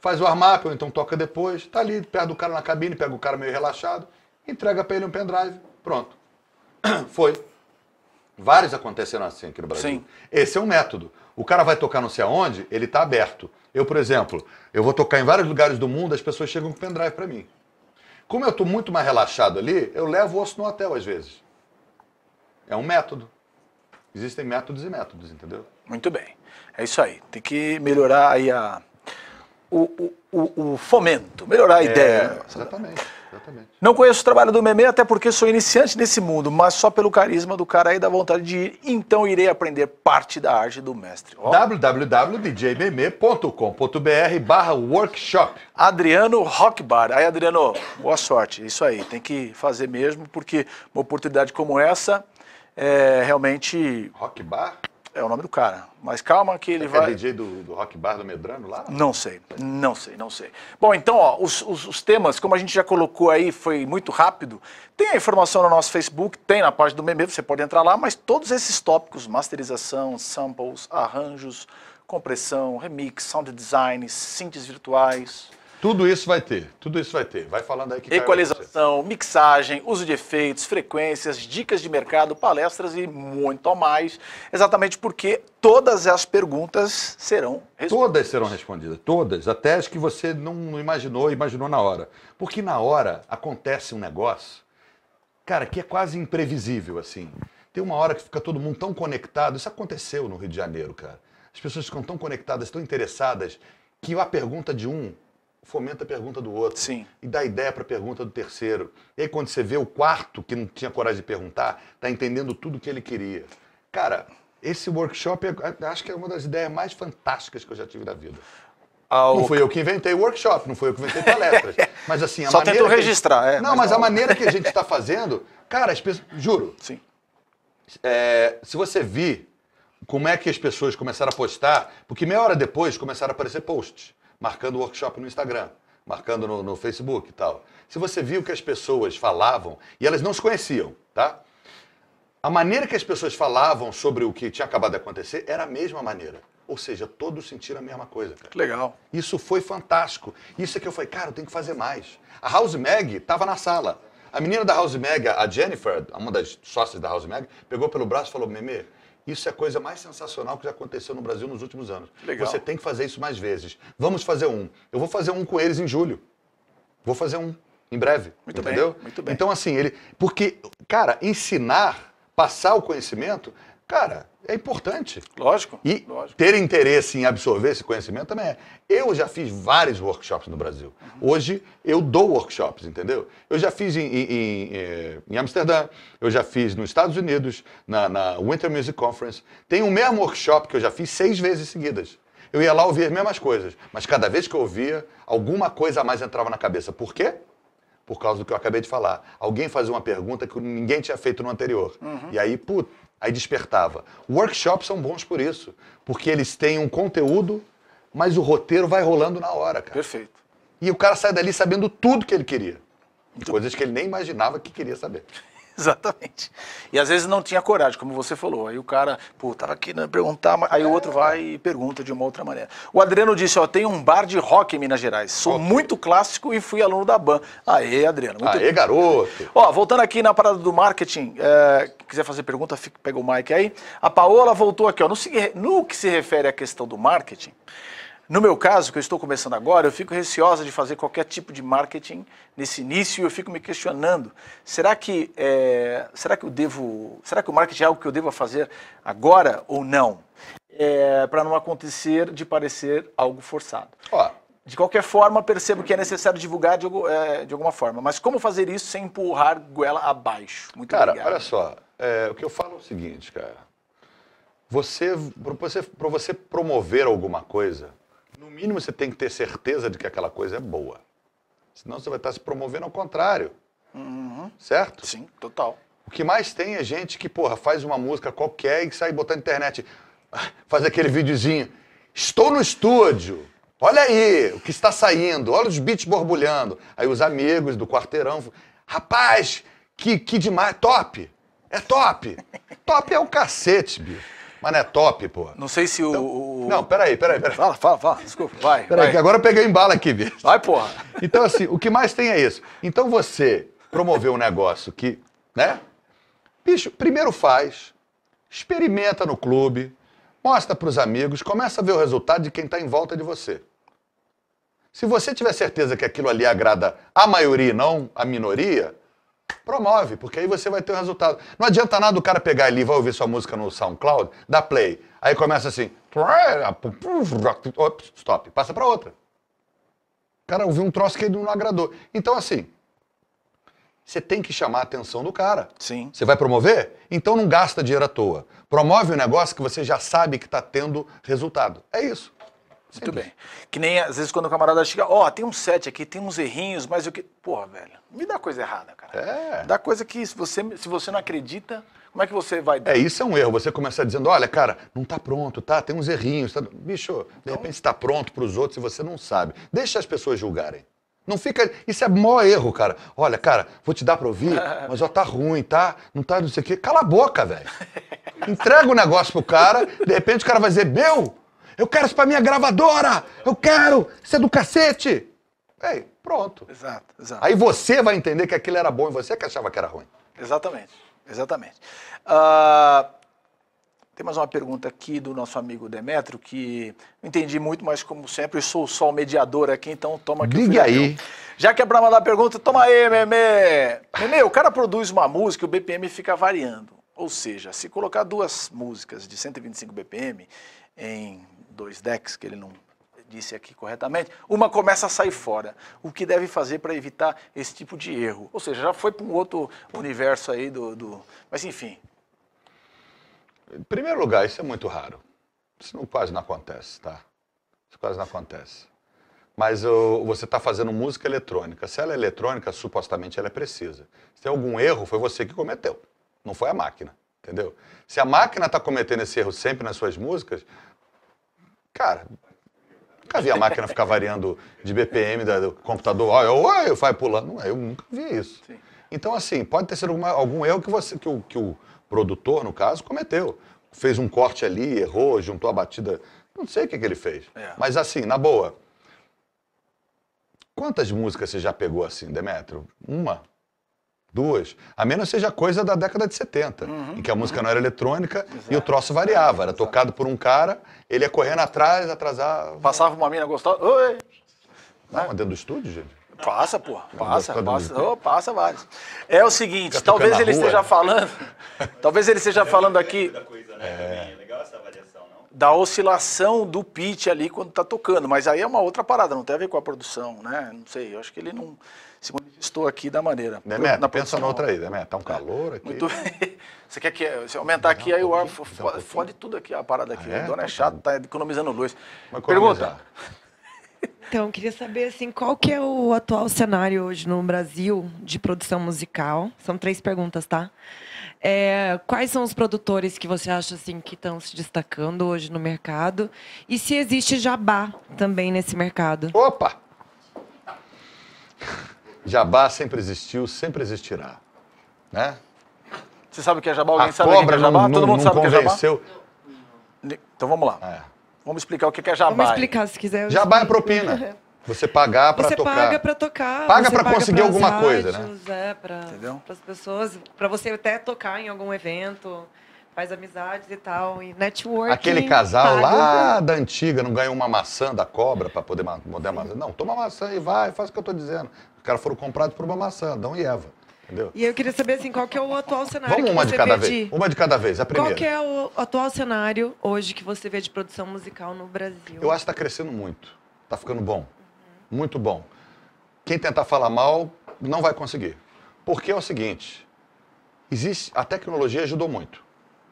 Faz o warm-up, ou então toca depois, tá ali, perto do cara na cabine, pega o cara meio relaxado, entrega para ele um pendrive, pronto. Foi. Vários aconteceram assim aqui no Brasil. Sim. Esse é um método. O cara vai tocar não sei aonde, ele tá aberto. Eu, por exemplo, eu vou tocar em vários lugares do mundo, as pessoas chegam com pendrive para mim. Como eu estou muito mais relaxado ali, eu levo o osso no hotel às vezes. É um método. Existem métodos e métodos, entendeu? Muito bem.
É isso aí. Tem que melhorar aí a, o, o, o fomento, melhorar a é, ideia. Exatamente, exatamente. Não conheço o trabalho do Meme, até porque sou iniciante nesse mundo, mas só pelo carisma do cara e da vontade de ir, então irei aprender parte da arte do mestre. Oh. www.djmeme.com.br barra workshop. Adriano Rockbar. Aí, Adriano, boa sorte. É isso aí, tem que fazer mesmo, porque uma oportunidade como essa é, realmente. Rock Bar? É o nome do cara. Mas calma que ele é, é vai. É DJ do, do, Rock Bar do Medrano lá? Não sei, não sei, não sei. Bom, então, ó, os, os, os, temas, como a gente já colocou aí, foi muito rápido. Tem a informação no nosso Facebook, tem na página do Meme, você pode entrar lá, mas todos esses tópicos, masterização, samples, arranjos, compressão, remix, sound design, sintes virtuais. Tudo isso vai
ter, tudo isso vai ter. Vai falando aí que
Equalização, mixagem, uso de efeitos, frequências, dicas de mercado, palestras e muito mais. Exatamente porque todas as
perguntas serão respondidas. Todas serão respondidas, todas, até as que você não imaginou, imaginou na hora. Porque na hora acontece um negócio, cara, que é quase imprevisível assim. Tem uma hora que fica todo mundo tão conectado. Isso aconteceu no Rio de Janeiro, cara. As pessoas ficam tão conectadas, tão interessadas, que a pergunta de um fomenta a pergunta do outro. Sim. E dá ideia para a pergunta do terceiro. E aí, quando você vê o quarto, que não tinha coragem de perguntar, tá entendendo tudo o que ele queria. Cara, esse workshop, é, é acho que é uma das ideias mais fantásticas que eu já tive na vida. Ao... Não fui eu que inventei o workshop, não fui eu que inventei palestras. mas assim, a Só maneira. Só tentou registrar, gente... é. Não, mas, mas não. a maneira que a gente está fazendo, cara, as pessoas. Juro. Sim. É, se você vir como é que as pessoas começaram a postar, porque meia hora depois começaram a aparecer posts marcando o workshop no Instagram, marcando no, no Facebook e tal. Se você viu que as pessoas falavam, e elas não se conheciam, tá? A maneira que as pessoas falavam sobre o que tinha acabado de acontecer era a mesma maneira. Ou seja, todos sentiram a mesma coisa, cara. Legal. Isso foi fantástico. Isso é que eu falei, cara, eu tenho que fazer mais. A House Mag estava na sala. A menina da House Mag, a Jennifer, uma das sócias da House Mag, pegou pelo braço e falou: Meme, isso é a coisa mais sensacional que já aconteceu no Brasil nos últimos anos. Legal. Você tem que fazer isso mais vezes. Vamos fazer um. Eu vou fazer um com eles em julho. Vou fazer um em breve. Muito entendeu? Bem, muito bem. Então, assim, ele. Porque, cara, ensinar, passar o conhecimento Cara, é importante. Lógico. E lógico. ter interesse em absorver esse conhecimento também é. Eu já fiz vários workshops no Brasil. Uhum. Hoje eu dou workshops, entendeu? Eu já fiz em, em, em, eh, em Amsterdã, eu já fiz nos Estados Unidos, na, na, Winter Music Conference. Tem o mesmo workshop que eu já fiz seis vezes seguidas. Eu ia lá ouvir as mesmas coisas, mas cada vez que eu ouvia, alguma coisa a mais entrava na cabeça. Por quê? Por causa do que eu acabei de falar. Alguém fazia uma pergunta que ninguém tinha feito no anterior. Uhum. E aí, puta aí despertava. Workshops são bons por isso, porque eles têm um conteúdo, mas o roteiro vai rolando na hora, cara. Perfeito. E o cara sai dali sabendo tudo que ele queria. Então... Coisas que ele nem imaginava que queria saber. Exatamente.
E às vezes não tinha coragem, como você falou. Aí o cara, pô, tava aqui né, perguntar, aí o outro vai e pergunta de uma outra maneira. O Adriano disse, ó, tem um bar de rock em Minas Gerais. Sou okay. muito clássico e fui aluno da BAN. Aê, Adriano. Muito Aê, bom. garoto. Ó, voltando aqui na parada do marketing, é, quiser fazer pergunta, fica, pega o mic aí. A Paola voltou aqui, ó. No, no que se refere à questão do marketing, no meu caso, que eu estou começando agora, eu fico receosa de fazer qualquer tipo de marketing nesse início e eu fico me questionando: será que, é, será que eu devo. Será que o marketing é algo que eu devo fazer agora ou não? É, Para não acontecer de parecer algo forçado. Ó. De qualquer forma, percebo que é necessário divulgar de, é, de, alguma forma. Mas como fazer isso sem empurrar goela abaixo?
Muito
cara, obrigado.
olha
só. É, o que eu falo é o seguinte, cara. Você, para você, você promover alguma coisa, no mínimo, você tem que ter certeza de que aquela coisa é boa. Senão você vai estar se promovendo ao contrário. Uhum. Certo? Sim, total. O que mais tem é gente que, porra, faz uma música qualquer e sai botando na internet. Ah, faz aquele videozinho. Estou no estúdio. Olha aí o que está saindo. Olha os beats borbulhando. Aí os amigos do quarteirão. Rapaz, que, que demais. Top. É top. top é o cacete, bicho. Mano, é top, pô. Não sei se o. Então, Não, peraí, peraí, peraí. Fala, fala, fala. Desculpa, vai. Peraí, vai. que agora eu peguei embala aqui, bicho. Vai, porra. Então, assim, o que mais tem é isso. Então você promoveu um negócio que, né? Bicho, primeiro faz, experimenta no clube, mostra para os amigos, começa a ver o resultado de quem está em volta de você. Se você tiver certeza que aquilo ali agrada a maioria e não a minoria, Promove, porque aí você vai ter o um resultado. Não adianta nada o cara pegar ali e vai ouvir sua música no SoundCloud, dá play. Aí começa assim. Stop, passa para outra. O cara ouviu um troço que ele não agradou. Então, assim, você tem que chamar a atenção do cara. Sim. Você vai promover? Então não gasta dinheiro à toa. Promove um negócio que você já sabe que está tendo resultado.
É isso. Muito bem. Que nem às vezes quando o camarada chega, ó, oh, tem um set aqui, tem uns errinhos, mas o que. Porra, velho, me dá coisa errada, cara. É. dá coisa que se você, se você não
acredita, como é que você vai dar? É, isso é um erro. Você começar dizendo, olha, cara, não tá pronto, tá? Tem uns errinhos. Tá... Bicho, então... de repente está pronto para os outros e você não sabe. Deixa as pessoas julgarem. Não fica. Isso é maior erro, cara. Olha, cara, vou te dar pra ouvir, mas ó, tá ruim, tá? Não tá, não sei o quê. Cala a boca, velho. Entrega o negócio pro cara, de repente o cara vai dizer, meu! Eu quero isso pra minha gravadora! Eu quero! Isso é do cacete! Ei,
pronto. Exato, exato.
Aí você vai entender que aquilo era bom e você que achava que era ruim.
Exatamente, exatamente. Uh, tem mais uma pergunta aqui do nosso amigo Demetrio, que não entendi muito, mas como sempre, sou só o mediador aqui, então toma aqui. Ligue aí. Já que é pra mandar pergunta, toma aí, Meme! Meme, o cara produz uma música e o BPM fica variando. Ou seja, se colocar duas músicas de 125 BPM em dois decks que ele não disse aqui corretamente, uma começa a sair fora. O que deve fazer para evitar esse tipo de erro? Ou seja, já foi para um outro universo aí do, do.
Mas enfim. Em primeiro lugar, isso é muito raro. Isso não, quase não acontece, tá? Isso quase não acontece. Mas o você está fazendo música eletrônica. Se ela é eletrônica, supostamente ela é precisa. Se tem algum erro, foi você que cometeu. Não foi a máquina, entendeu? Se a máquina está cometendo esse erro sempre nas suas músicas, Cara, nunca vi a máquina ficar variando de BPM do computador, ó eu vai pulando. Eu nunca vi isso. Sim. Então, assim, pode ter sido alguma, algum erro que, você, que, o, que o produtor, no caso, cometeu. Fez um corte ali, errou, juntou a batida. Não sei o que, que ele fez. É. Mas, assim, na boa. Quantas músicas você já pegou assim, Demetrio? Uma? Duas. A menos seja coisa da década de 70, uhum, em que a música uhum. não era eletrônica Exato. e o troço variava. Era tocado por um cara, ele ia correndo atrás, atrasava. Passava uma mina gostosa. Oi! Não, é. dentro do estúdio, gente?
Passa, pô. Passa, passa. Oh, passa vários. É o seguinte, Fica talvez ele rua, esteja falando. talvez ele esteja é falando aqui. coisa, né? é. É legal essa variação, não? da oscilação do pitch ali quando tá tocando. Mas aí é uma outra parada, não tem a ver com a produção, né? Não sei, eu acho que ele não se manifestou aqui da maneira. Demet, né, na pensa na outra aí,
Demet. Né, tá um é, calor aqui.
Muito... Você quer que se aumentar aqui, aí o ar fode tudo aqui, a parada aqui. Ah, é? Dona tá é chata, tá economizando luz. Pergunta.
Então, queria saber assim, qual que é o atual cenário hoje no Brasil de produção musical? São três perguntas, tá? É, quais são os produtores que você acha assim que estão se destacando hoje no mercado? E se existe jabá também nesse mercado? Opa!
Jabá sempre existiu, sempre existirá. Né?
Você
sabe o que é jabá? Alguém a sabe cobra o que é jabá?
Não, Todo mundo não sabe o que é jabá?
Então vamos lá. É.
Vamos explicar o que é, é jabá. Vamos explicar
se quiser. Jabá é propina.
Você pagar para tocar. Você paga para
tocar. Paga para conseguir alguma rádios, coisa, né? É, para as pessoas, para você até tocar em algum evento, faz amizades e tal, e networking. Aquele casal paga. lá
da antiga não ganhou uma maçã da cobra para poder mandar maçã. Não,
toma maçã e vai, faz o que eu estou
dizendo caras foram comprados por uma maçã, Adão e Eva. Entendeu?
E eu queria saber assim, qual que é o atual cenário Vamos que uma você de cada vê vez. De... Uma de
cada vez, a primeira. Qual que
é o atual cenário hoje que você vê de produção musical no Brasil? Eu
acho que está crescendo muito. Está ficando bom. Uhum. Muito bom. Quem tentar falar mal não vai conseguir. Porque é o seguinte, existe a tecnologia ajudou muito,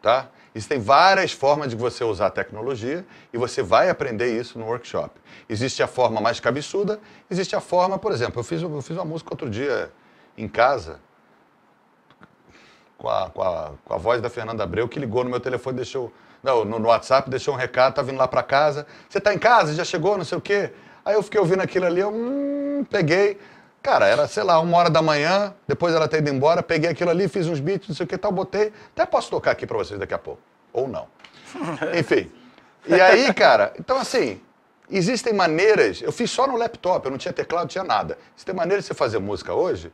tá? Existem várias formas de você usar a tecnologia e você vai aprender isso no workshop. Existe a forma mais cabeçuda, existe a forma, por exemplo, eu fiz, eu fiz uma música outro dia em casa com a, com a, com a voz da Fernanda Abreu que ligou no meu telefone, deixou não, no, no WhatsApp, deixou um recado, tá vindo lá para casa. Você tá em casa? Já chegou? Não sei o quê. Aí eu fiquei ouvindo aquilo ali, eu hum, peguei, Cara, era, sei lá, uma hora da manhã, depois ela ter ido embora, peguei aquilo ali, fiz uns beats, não sei o que tal, botei. Até posso tocar aqui para vocês daqui a pouco. Ou não. Enfim. E aí, cara, então assim, existem maneiras. Eu fiz só no laptop, eu não tinha teclado, não tinha nada. Existem maneiras de você fazer música hoje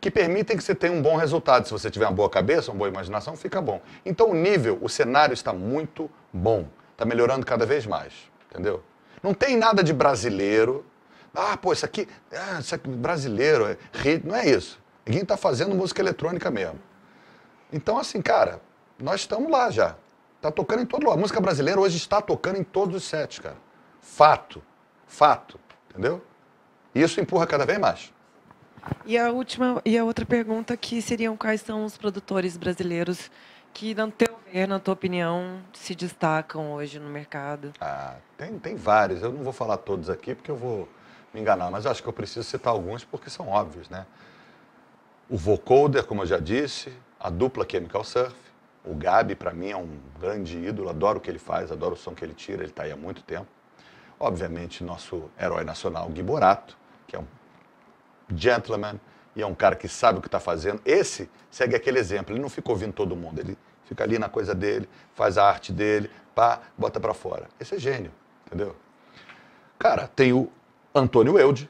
que permitem que você tenha um bom resultado. Se você tiver uma boa cabeça, uma boa imaginação, fica bom. Então o nível, o cenário está muito bom. Está melhorando cada vez mais. Entendeu? Não tem nada de brasileiro ah, pô, isso aqui, ah, isso aqui brasileiro, é brasileiro, não é isso. Ninguém está fazendo música eletrônica mesmo. Então, assim, cara, nós estamos lá já. Tá tocando em todo lugar. A música brasileira hoje está tocando em todos os sets, cara. Fato. Fato. Entendeu? E isso empurra cada vez mais.
E a última e a outra pergunta que seriam quais são os produtores brasileiros que, no teu ver, na tua opinião, se destacam hoje no mercado? Ah, tem,
tem vários. Eu não vou falar todos aqui porque eu vou me enganar, mas acho que eu preciso citar alguns porque são óbvios, né? O vocoder, como eu já disse, a dupla Chemical Surf, o Gabi, para mim, é um grande ídolo, adoro o que ele faz, adoro o som que ele tira, ele está aí há muito tempo. Obviamente, nosso herói nacional, Gui Borato, que é um gentleman e é um cara que sabe o que está fazendo. Esse segue aquele exemplo, ele não fica ouvindo todo mundo, ele fica ali na coisa dele, faz a arte dele, pá, bota para fora. Esse é gênio, entendeu? Cara, tem o Antônio Eude,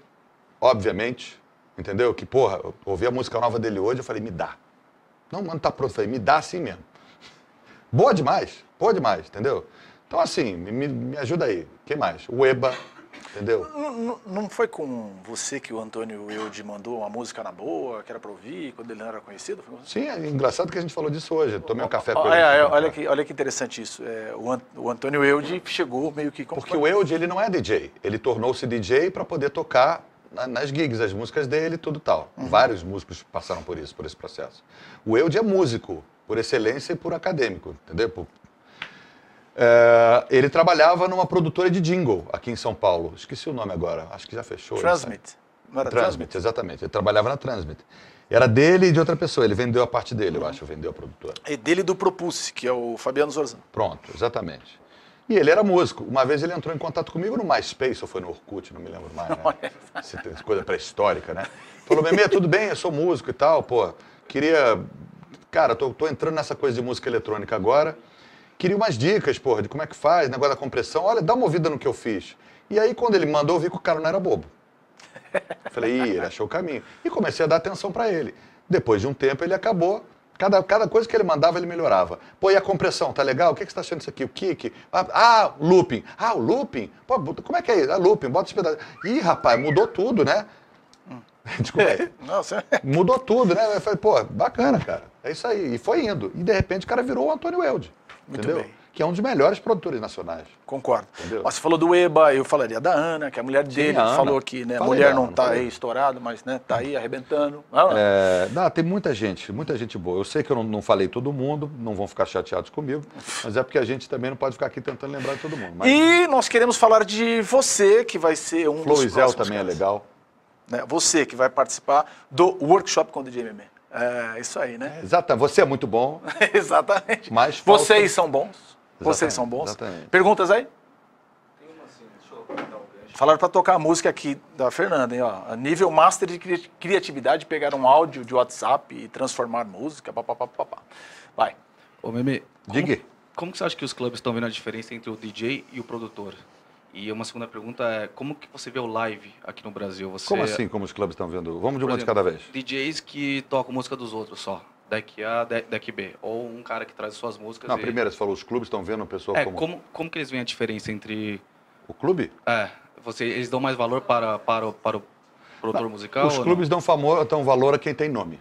obviamente, entendeu? Que, porra, eu ouvi a música nova dele hoje, eu falei, me dá. Não, mano, tá pronto. Eu falei, me dá assim mesmo. Boa demais, boa demais, entendeu? Então, assim, me, me ajuda aí. Quem mais? O Eba, entendeu? Não, foi com você que o Antônio
Wilde mandou uma música na boa, que era para ouvir, quando ele não era conhecido? Sim, é
engraçado que a gente falou disso hoje. Tomei um café com ah, ele. É, é, olha, que, olha que interessante isso. É, o, Ant, o Antônio Wilde chegou meio que... Porque o Wilde, ele não é DJ. Ele tornou-se DJ para poder tocar nas gigs, as músicas dele e tudo tal. Uhum. Vários músicos passaram por isso, por esse processo. O Wilde é músico, por excelência e por acadêmico, entendeu? Por é, ele trabalhava numa produtora de jingle aqui em São Paulo. Esqueci o nome agora, acho que já fechou. Transmit. Não era Transmit, Transmit, exatamente. Ele trabalhava na Transmit. Era dele e de outra pessoa. Ele vendeu a parte dele, eu acho, vendeu a produtora. É dele do Propulse, que é o Fabiano Zorzan. Pronto, exatamente. E ele era músico. Uma vez ele entrou em contato comigo no MySpace, ou foi no Orkut, não me lembro mais, né? coisa pré-histórica, né? Falou, bem, tudo bem, eu sou músico e tal, pô. Queria... Cara, tô, tô entrando nessa coisa de música eletrônica agora queria umas dicas, porra, de como é que faz, negócio da compressão. Olha, dá uma ouvida no que eu fiz. E aí, quando ele mandou, eu vi que o cara não era bobo. falei, Ih, ele achou o caminho. E comecei a dar atenção para ele. Depois de um tempo, ele acabou. Cada, cada coisa que ele mandava, ele melhorava. Pô, e a compressão, tá legal? O que, que você tá achando disso aqui? O kick? Ah, ah looping. Ah, o looping? Pô, como é que é isso? Ah, looping, bota os pedaços. Ih, rapaz, mudou tudo, né? Desculpa. Aí. Nossa. Mudou tudo, né? Eu falei, pô, bacana, cara. É isso aí. E foi indo. E de repente o cara virou o Antônio Elde. Muito entendeu? Bem. Que é um dos melhores produtores nacionais. Concordo.
Entendeu? você falou do Eba, eu falaria da Ana, que é a mulher dele, Sim, a falou que né? a mulher não está aí estourado, mas né, tá aí arrebentando.
é, não, tem muita gente, muita gente boa. Eu sei que eu não, não, falei todo mundo, não vão ficar chateados comigo, mas é porque a gente também não pode ficar aqui tentando lembrar de todo mundo. Mas... E
nós queremos falar de você, que vai ser um Flo dos Floizel também casos. é legal. Né, você que vai participar do workshop com o DJ Meme. É, isso aí, né? É,
exata. Você é muito bom.
Exatamente.
Mas falta... Vocês são bons. Exatamente. Vocês são bons. Exatamente.
Perguntas aí? Falaram para tocar a música aqui da Fernanda, hein? Ó. Nível master de cri criatividade, pegar um áudio de WhatsApp e transformar música, papapá. Vai.
Ô, Meme, Como,
como que você acha que os clubes estão vendo a diferença entre o DJ e o produtor? E uma segunda pergunta é, como que você vê o live aqui no Brasil? Você... Como assim,
como os clubes estão vendo? Vamos de uma de cada vez.
DJs que tocam música dos outros só, daqui A, daqui B. Ou um cara que traz suas músicas Não, e... você
falou, os clubes estão vendo o pessoal é, como... como... Como que eles veem a diferença entre... O clube? É, você, eles dão mais valor para, para, para o produtor não, musical? Os clubes dão, famo... dão valor a quem tem nome.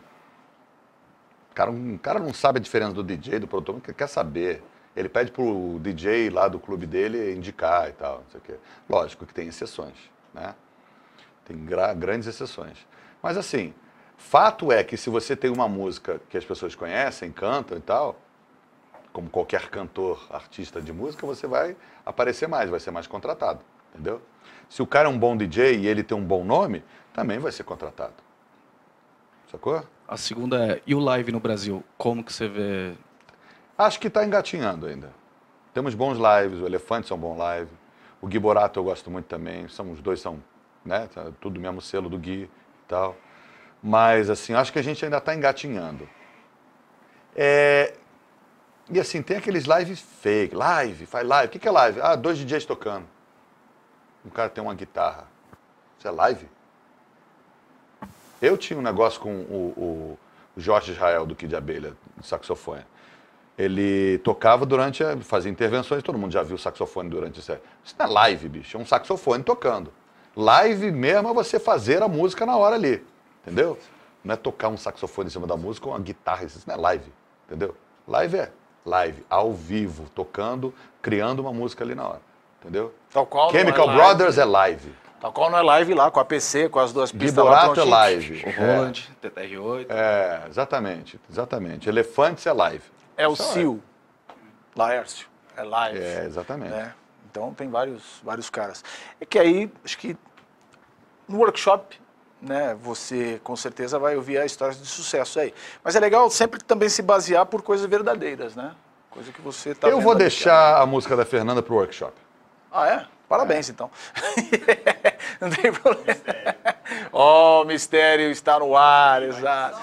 Cara, um cara não sabe a diferença do DJ, do produtor, quer saber. Ele pede pro DJ lá do clube dele indicar e tal, não sei o quê. Lógico que tem exceções, né? Tem grandes exceções. Mas assim, fato é que se você tem uma música que as pessoas conhecem, cantam e tal, como qualquer cantor, artista de música, você vai aparecer mais, vai ser mais contratado, entendeu? Se o cara é um bom DJ e ele tem um bom nome, também vai ser contratado. Sacou? A segunda é, e o live no Brasil? Como que você vê Acho que está engatinhando ainda. Temos bons lives, o Elefante é um bom live, o Gui Borato eu gosto muito também, são, os dois são né, tá tudo mesmo selo do Gui e tal. Mas, assim, acho que a gente ainda está engatinhando. É... E, assim, tem aqueles lives fake, live, faz live. O que, que é live? Ah, dois DJs tocando. Um cara tem uma guitarra. Isso é live? Eu tinha um negócio com o, o Jorge Israel do Kid Abelha, de saxofone ele tocava durante, a, fazia intervenções, todo mundo já viu saxofone durante isso. Isso não é live, bicho, é um saxofone tocando. Live mesmo é você fazer a música na hora ali, entendeu? Não é tocar um saxofone em cima da música ou uma guitarra, isso não é live, entendeu? Live é live, ao vivo, tocando, criando uma música ali na hora, entendeu?
Tal qual é Chemical é Brothers live. é live. Tal qual não é live lá, com a PC, com as duas pistas Biborato é live. Roland,
é. TTR8. É, exatamente, exatamente. Elefantes é live é o Sil. Laércio. É Live. É, exatamente. Né? Então tem
vários, vários caras. É que aí, acho que no workshop, né, você com certeza vai ouvir histórias de sucesso aí. Mas é legal sempre também se basear por coisas verdadeiras, né? Coisa que você tá Eu vou deixar
aqui, né? a música da Fernanda pro workshop.
Ah, é? Parabéns, é. então. Não tem problema. Mistério. Oh, o mistério está no ar, exato.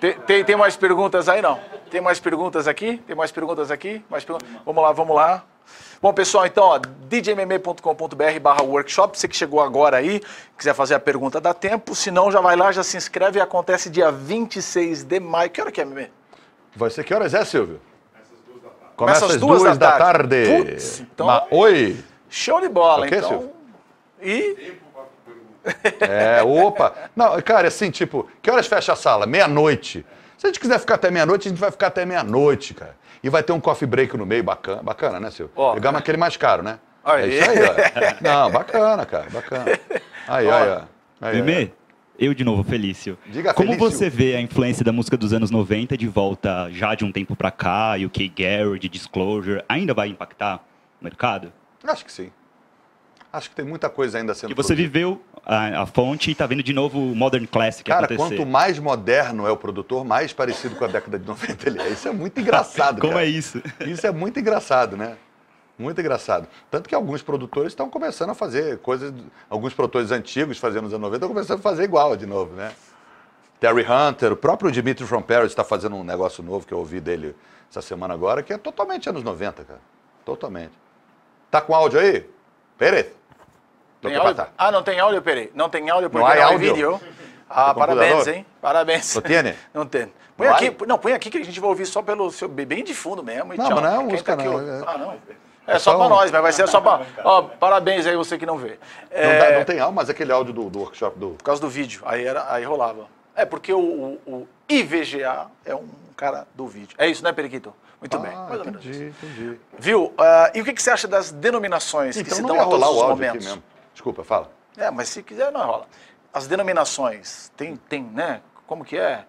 Tem, tem, tem mais perguntas aí, não? Tem mais perguntas aqui? Tem mais perguntas aqui? Mais perguntas? Vamos lá, vamos lá. Bom, pessoal, então, djmm.com.br barra workshop, você que chegou agora aí, quiser fazer a pergunta, dá tempo, se não, já vai lá, já se inscreve, acontece dia 26 de maio. Que hora que é, Meme?
Vai ser que horas é, Silvio? Começa às duas, duas, da, da tarde. Puts, então... Ma... Oi! Show de
bola, okay, então. Silvio? E...
É, opa. Não, cara, assim, tipo, que horas fecha a sala? Meia-noite. Se a gente quiser ficar até meia-noite, a gente vai ficar até meia-noite, cara. E vai ter um coffee break no meio, bacana, bacana né, Silvio? Oh, Pegamos aquele mais caro, né? Aí. É isso aí, ó.
Não, bacana, cara, bacana. Aí, oh. aí, ó. Aí, aí, eu de novo, Felício. Diga, Como Felício. você vê a influência da música dos anos 90 de volta já de um tempo pra cá, e o K. Garrett, Disclosure, ainda vai impactar o mercado? Acho que sim.
Acho que tem muita coisa ainda sendo. E você
viveu a, a fonte e está vendo de novo o Modern Classic Cara, acontecer. quanto mais
moderno é o produtor, mais parecido com a década de 90 ele é. Isso é muito engraçado, Como cara. é isso? Isso é muito engraçado, né? Muito engraçado. Tanto que alguns produtores estão começando a fazer coisas. Alguns produtores antigos fazendo nos anos 90 estão começando a fazer igual de novo, né? Terry Hunter, o próprio Dimitri from Paris está fazendo um negócio novo que eu ouvi dele essa semana agora, que é totalmente anos 90, cara. Totalmente. Tá com áudio aí? Pérez? Tem áudio?
Ah, não tem áudio, peraí. Não tem áudio porque não, não há áudio. vídeo. Ah, parabéns, hein? Parabéns. Não tem? Né? Não tem. Põe não aqui, não, põe aqui que a gente vai ouvir só pelo seu bem de fundo mesmo. E não, tchau. mas não é tá música, tá não. É... Ah, não. É, é só, só para nós, mas vai ser só para. Ó, parabéns aí você que não vê. É... Não, dá, é- não, tem
áudio, mas aquele áudio do, do, workshop do. Por causa do vídeo, aí, era, aí rolava.
É porque o, o, o IVGA é um cara do vídeo. É isso, né, Periquito? Muito ah, bem. Mais
entendi, entendi.
Viu? Uh, e o que, que, você acha das denominações então, que se dão a todos os momentos? Aqui mesmo. Desculpa, fala. É, mas se quiser, não rola. As denominações, tem, tem, né? Como que é?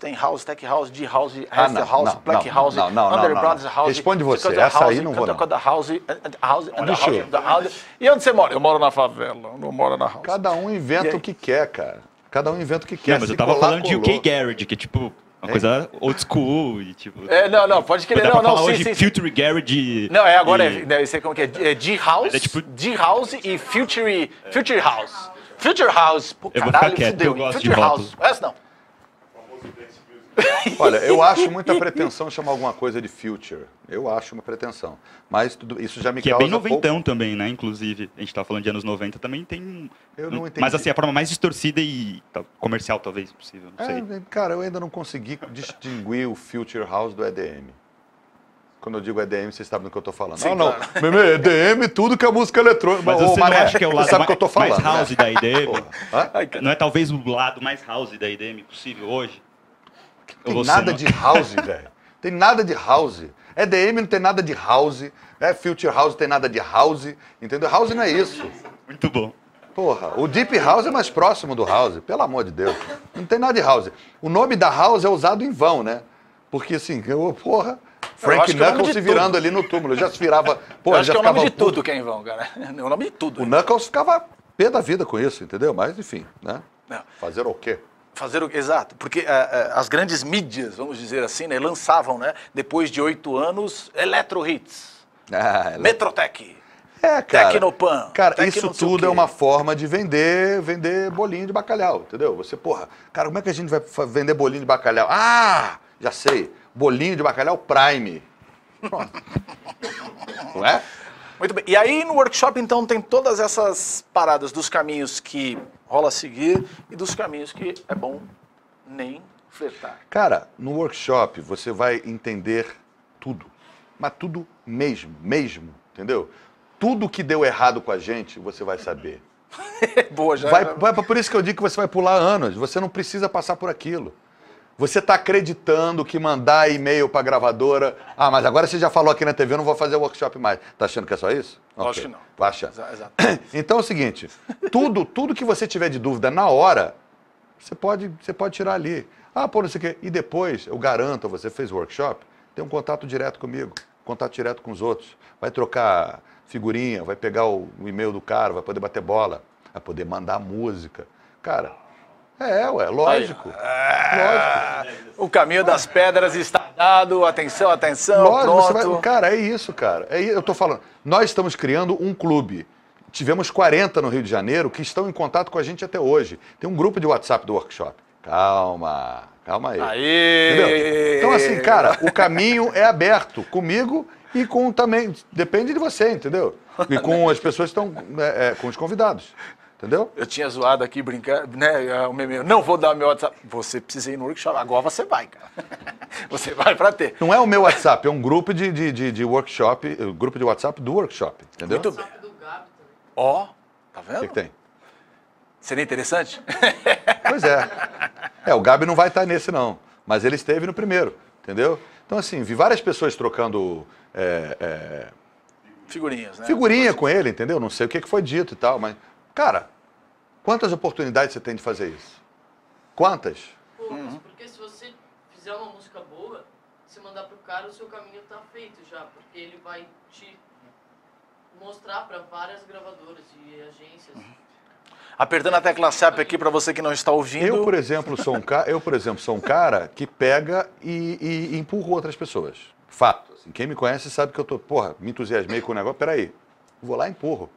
tem House, Tech House, de House, ah, House, não, Black não, House, não, não, Underground House. Responde você, essa house, aí não vou não. Cada house, eh, eh, house, eh, house, house, E onde você mora? Eu moro na favela, não moro na house.
Cada um inventa o que quer, cara. Cada um inventa o que quer. Não, mas eu tava falando colou. de UK
Garage, que é tipo, uma é. coisa old school e tipo. É, não, não, pode querer. Não, não, sim, sim, Future sim. Garage. Não, é agora, e... é,
né, sei é como que é. é D-House. É, tipo... D-House e Future, Future House. Future House, pô, caralho, eu vou fudeu. Future House. Rótulo. Essa não.
Olha, eu acho muita pretensão chamar alguma coisa de future. Eu acho uma pretensão. Mas tudo, isso já me que é causa. Que é bem noventão
pouco... também, né? Inclusive, a gente está falando de anos 90, também tem. Eu não entendi. Mas assim, a forma mais distorcida e tá, comercial, talvez, possível. Não é,
sei. É, cara, eu ainda não consegui
distinguir o Future House do EDM.
Quando eu digo EDM, vocês sabem do que eu estou falando. Sim, ah, não, claro. não. EDM, tudo que é música eletrônica. Mas Ô, você não acha que é o lado mais, falando, mais house
né? da EDM? não é talvez o lado mais house da EDM possível hoje? Tem nada não. de house, velho.
Tem nada de house. EDM é não tem nada de house. É, Future House tem nada de house. Entendeu? House não é isso. Muito bom. Porra, o Deep House é mais próximo do House, pelo amor de Deus. Não tem nada de House. O nome da House é usado em vão, né? Porque assim, eu, porra,
Frank é Knuckles se virando tudo. ali
no túmulo. Eu já se virava. Porra, eu acho já que é o nome de tudo que é em vão, cara. É o nome de tudo. O Knuckles ficava pé da vida com isso, entendeu? Mas enfim, né? Não. Fazer o
quê? Fazer o exato, porque uh, uh, as grandes mídias, vamos dizer assim, né, lançavam, né, depois de oito anos, Electro Hits, ah, ele... Metrotech,
é, cara. Tecnopan. Cara, Tecno isso tudo é uma forma de vender, vender bolinho de bacalhau, entendeu? Você, porra, cara, como é que a gente vai vender bolinho de bacalhau? Ah, já sei, bolinho de bacalhau Prime. Pronto. Não é? Muito bem. E aí no workshop,
então, tem todas essas paradas dos caminhos que rola seguir e dos caminhos que é bom nem flertar.
Cara, no workshop você vai entender tudo, mas tudo mesmo, mesmo, entendeu? Tudo que deu errado com a gente você vai saber. Boa, já. Vai, vai, por isso que eu digo que você vai pular anos. Você não precisa passar por aquilo. Você está acreditando que mandar e-mail para a gravadora. Ah, mas agora você já falou aqui na TV, eu não vou fazer o workshop mais. Está achando que é só isso? Lógico Acho que não. Vai achar. Exato. Então é o seguinte: tudo, tudo que você tiver de dúvida na hora, você pode, você pode tirar ali. Ah, pô, não sei o quê. E depois, eu garanto, você fez o workshop, tem um contato direto comigo, contato direto com os outros. Vai trocar figurinha, vai pegar o, o e-mail do cara, vai poder bater bola, vai poder mandar música. Cara é, ué, lógico. É... lógico. Ah,
o caminho das pedras
está dado, atenção,
atenção, lógico, vai...
Cara, é isso, cara. É... eu tô falando, nós estamos criando um clube. Tivemos 40 no Rio de Janeiro que estão em contato com a gente até hoje. Tem um grupo de WhatsApp do workshop. Calma, calma aí. Aí! Entendeu? Então, assim, cara, o caminho é aberto comigo e com também. Depende de você, entendeu? E com as pessoas que estão. Né, é, com os convidados. Entendeu?
Eu tinha zoado aqui, brincando, né? É, o meme, não vou dar meu WhatsApp. Você precisa ir no workshop. Agora você vai, cara. você vai para ter.
Não é o meu WhatsApp, é um grupo de, de, de, de workshop, grupo de WhatsApp do workshop. Entendeu? Muito bem.
Ó, oh, tá vendo? O que, que tem? Seria interessante?
Pois é. É, o Gabi não vai estar nesse, não. Mas ele esteve no primeiro, entendeu? Então, assim, vi várias pessoas trocando. É, é... Figurinhas, né? Figurinha com ele, entendeu? Não sei o que foi dito e tal, mas Cara, quantas oportunidades você tem de fazer isso? Quantas?
Poucas, uhum. porque se você fizer uma música boa, se mandar pro cara, o seu caminho tá feito já, porque ele vai te mostrar para várias gravadoras e
agências. Uhum. Apertando a tecla SAP aqui para você que não está ouvindo.
Eu, por exemplo, sou um, cara, eu, por exemplo, sou um cara que pega e, e, e empurra outras pessoas. Fato. Assim, quem me conhece sabe que eu tô, porra, me entusiasmei com o negócio, peraí, vou lá e empurro.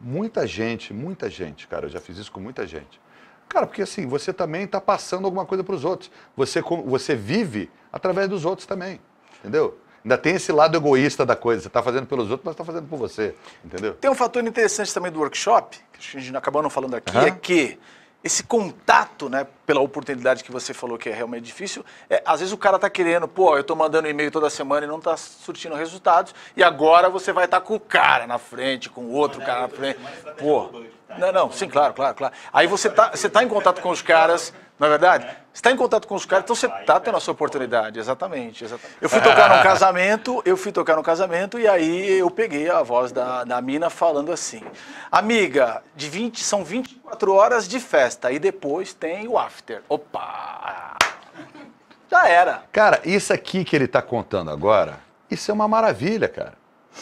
Muita gente, muita gente, cara. Eu já fiz isso com muita gente. Cara, porque assim, você também está passando alguma coisa para os outros. Você, você vive através dos outros também, entendeu? Ainda tem esse lado egoísta da coisa. Você está fazendo pelos outros, mas está fazendo por você, entendeu? Tem um fator interessante também do workshop, que a gente acabou não falando aqui, uhum. é que esse contato,
né, pela oportunidade que você falou que é realmente difícil, é, às vezes o cara tá querendo, pô, eu tô mandando e-mail toda semana e não tá surtindo resultados, e agora você vai estar tá com o cara na frente, com o outro cara na frente. Pô. Tá? Não, não, sim, claro, claro, claro. Aí você tá, você tá em contato com os caras, não é verdade? Você está em contato com os caras, então você está tendo a sua oportunidade, exatamente, exatamente. Eu fui tocar num casamento, eu fui tocar num casamento e aí eu peguei a voz da, da mina falando assim, amiga, de 20, são 24 horas de festa e depois tem o after after. Opa!
Já era. Cara, isso aqui que ele está contando agora, isso é uma maravilha, cara.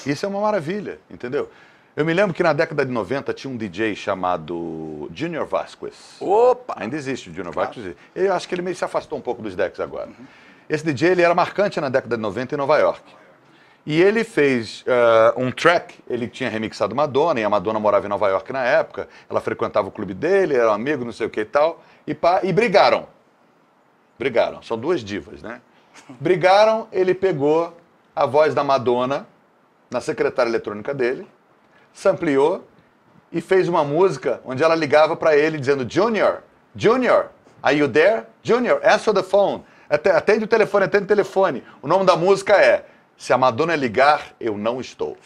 Isso é uma maravilha, entendeu? Eu me lembro que na década de 90 tinha um DJ chamado Junior Vasquez. Opa! Ainda existe o Junior Vasquez. Eu acho que ele meio se afastou um pouco dos decks agora. Uhum. Esse DJ ele era marcante na década de 90 em Nova York. E ele fez uh, um track, ele tinha remixado Madonna, e a Madonna morava em Nova York na época, ela frequentava o clube dele, era um amigo, não sei o que e tal, e, pá, e brigaram. Brigaram, são duas divas, né? Brigaram, ele pegou a voz da Madonna na secretária eletrônica dele, sampleou e fez uma música onde ela ligava para ele dizendo: Junior, Junior, are you there? Junior, answer the phone. Atende o telefone, atende o telefone. O nome da música é se a Madonna ligar, eu não estou.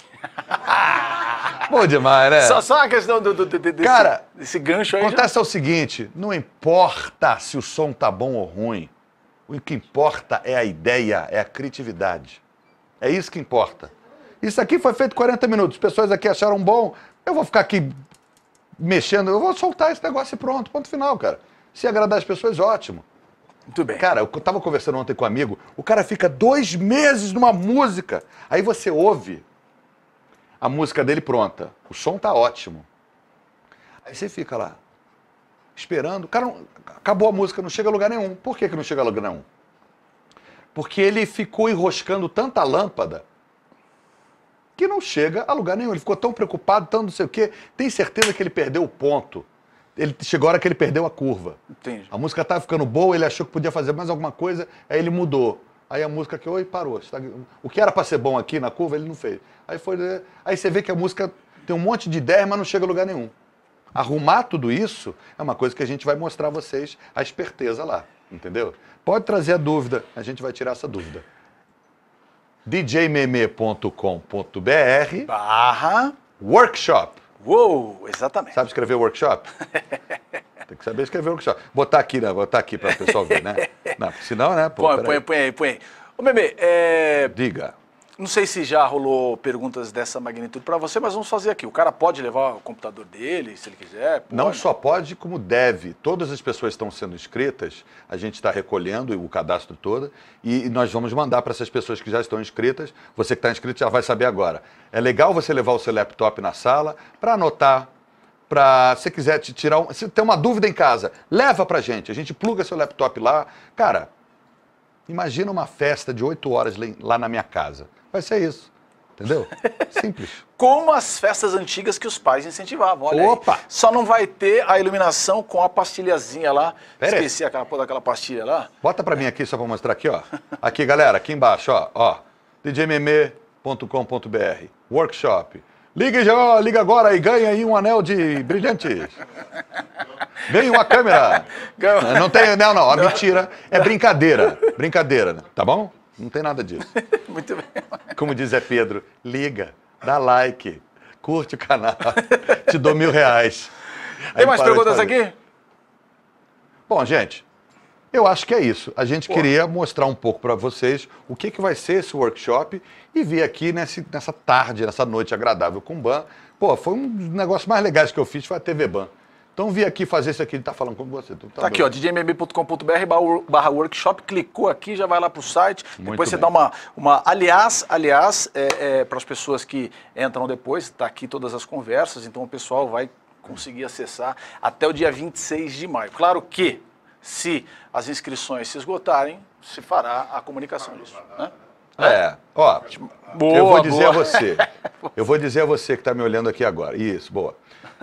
Bom demais, né? Só, só a questão do, do, do desse, Cara, desse gancho aí. Acontece já... Né? é o seguinte: não importa se o som tá bom ou ruim. O que importa é a ideia, é a criatividade. É isso que importa. Isso aqui foi feito 40 minutos. As pessoas aqui acharam bom. Eu vou ficar aqui mexendo, eu vou soltar esse negócio e pronto. Ponto final, cara. Se agradar as pessoas, ótimo. Muito bem. Cara, eu tava conversando ontem com um amigo, o cara fica dois meses numa música. Aí você ouve a música dele pronta. O som tá ótimo. Aí você fica lá, esperando. O cara acabou a música, não chega a lugar nenhum. Por que, que não chega a lugar nenhum? Porque ele ficou enroscando tanta lâmpada que não chega a lugar nenhum. Ele ficou tão preocupado, tão não sei o quê. Tem certeza que ele perdeu o ponto ele chegou a hora que ele perdeu a curva. Entendi. A música estava ficando boa, ele achou que podia fazer mais alguma coisa, aí ele mudou. Aí a música que oi parou. Tá o que era para ser bom aqui na curva, ele não fez. Aí foi, né? aí você vê que a música tem um monte de ideia, mas não chega a lugar nenhum. Arrumar tudo isso é uma coisa que a gente vai mostrar a vocês a esperteza lá, entendeu? Pode trazer a dúvida, a gente vai tirar essa dúvida. djmeme.com.br barra workshop Uou, exatamente. Sabe escrever workshop? Tem que saber escrever workshop. Botar aqui, né? Botar aqui para o pessoal ver, né? Não, senão, né? Pô, põe, põe, põe,
põe, põe. Ô, Meme, é... Diga. Não sei se já rolou perguntas dessa magnitude para você, mas vamos fazer aqui. O cara pode levar o computador dele, se ele
quiser? Pode. Não só pode, como deve. Todas as pessoas estão sendo inscritas, a gente está recolhendo o cadastro todo e nós vamos mandar para essas pessoas que já estão inscritas. Você que está inscrito já vai saber agora. É legal você levar o seu laptop na sala para anotar, para se quiser te tirar um, se tem uma dúvida em casa, leva para gente. A gente pluga seu laptop lá, cara. Imagina uma festa de oito horas lá na minha casa. Vai ser isso. Entendeu? Simples. Como as festas antigas
que os pais incentivavam. Olha Opa! Aí. Só não vai ter a iluminação com a pastilhazinha lá.
Pera Esqueci aquela porra daquela pastilha lá. Bota pra mim aqui só pra mostrar aqui, ó. Aqui, galera, aqui embaixo, ó. ó djmm.com.br, workshop, Liga, liga agora e ganha aí um anel de brilhantes. Vem uma câmera. Não tem anel, não. A ah, mentira é brincadeira. Brincadeira, né? tá bom? Não tem nada disso. Muito bem. Como diz é Pedro, liga, dá like, curte o canal, te dou mil reais. Aí tem mais perguntas aqui? Bom, gente, eu acho que é isso. A gente Pô. queria mostrar um pouco para vocês o que, que vai ser esse workshop e vir aqui nesse, nessa tarde, nessa noite agradável com o Ban. Pô, foi um dos negócios mais legais que eu fiz, foi a TV Ban. Então vim aqui fazer isso aqui, ele está falando com você. Tá, tá aqui, ó,
djmb.com.br barra workshop, clicou aqui, já vai lá para o site. Muito depois você bem. dá uma, uma. Aliás, aliás, é, é, para as pessoas que entram depois, está aqui todas as conversas, então o pessoal vai conseguir acessar até o dia 26 de maio. Claro que se as inscrições se esgotarem, se fará a comunicação disso. Né?
É, ó, boa, eu vou dizer boa. a você,
eu vou dizer a você que está me olhando aqui agora, isso, boa.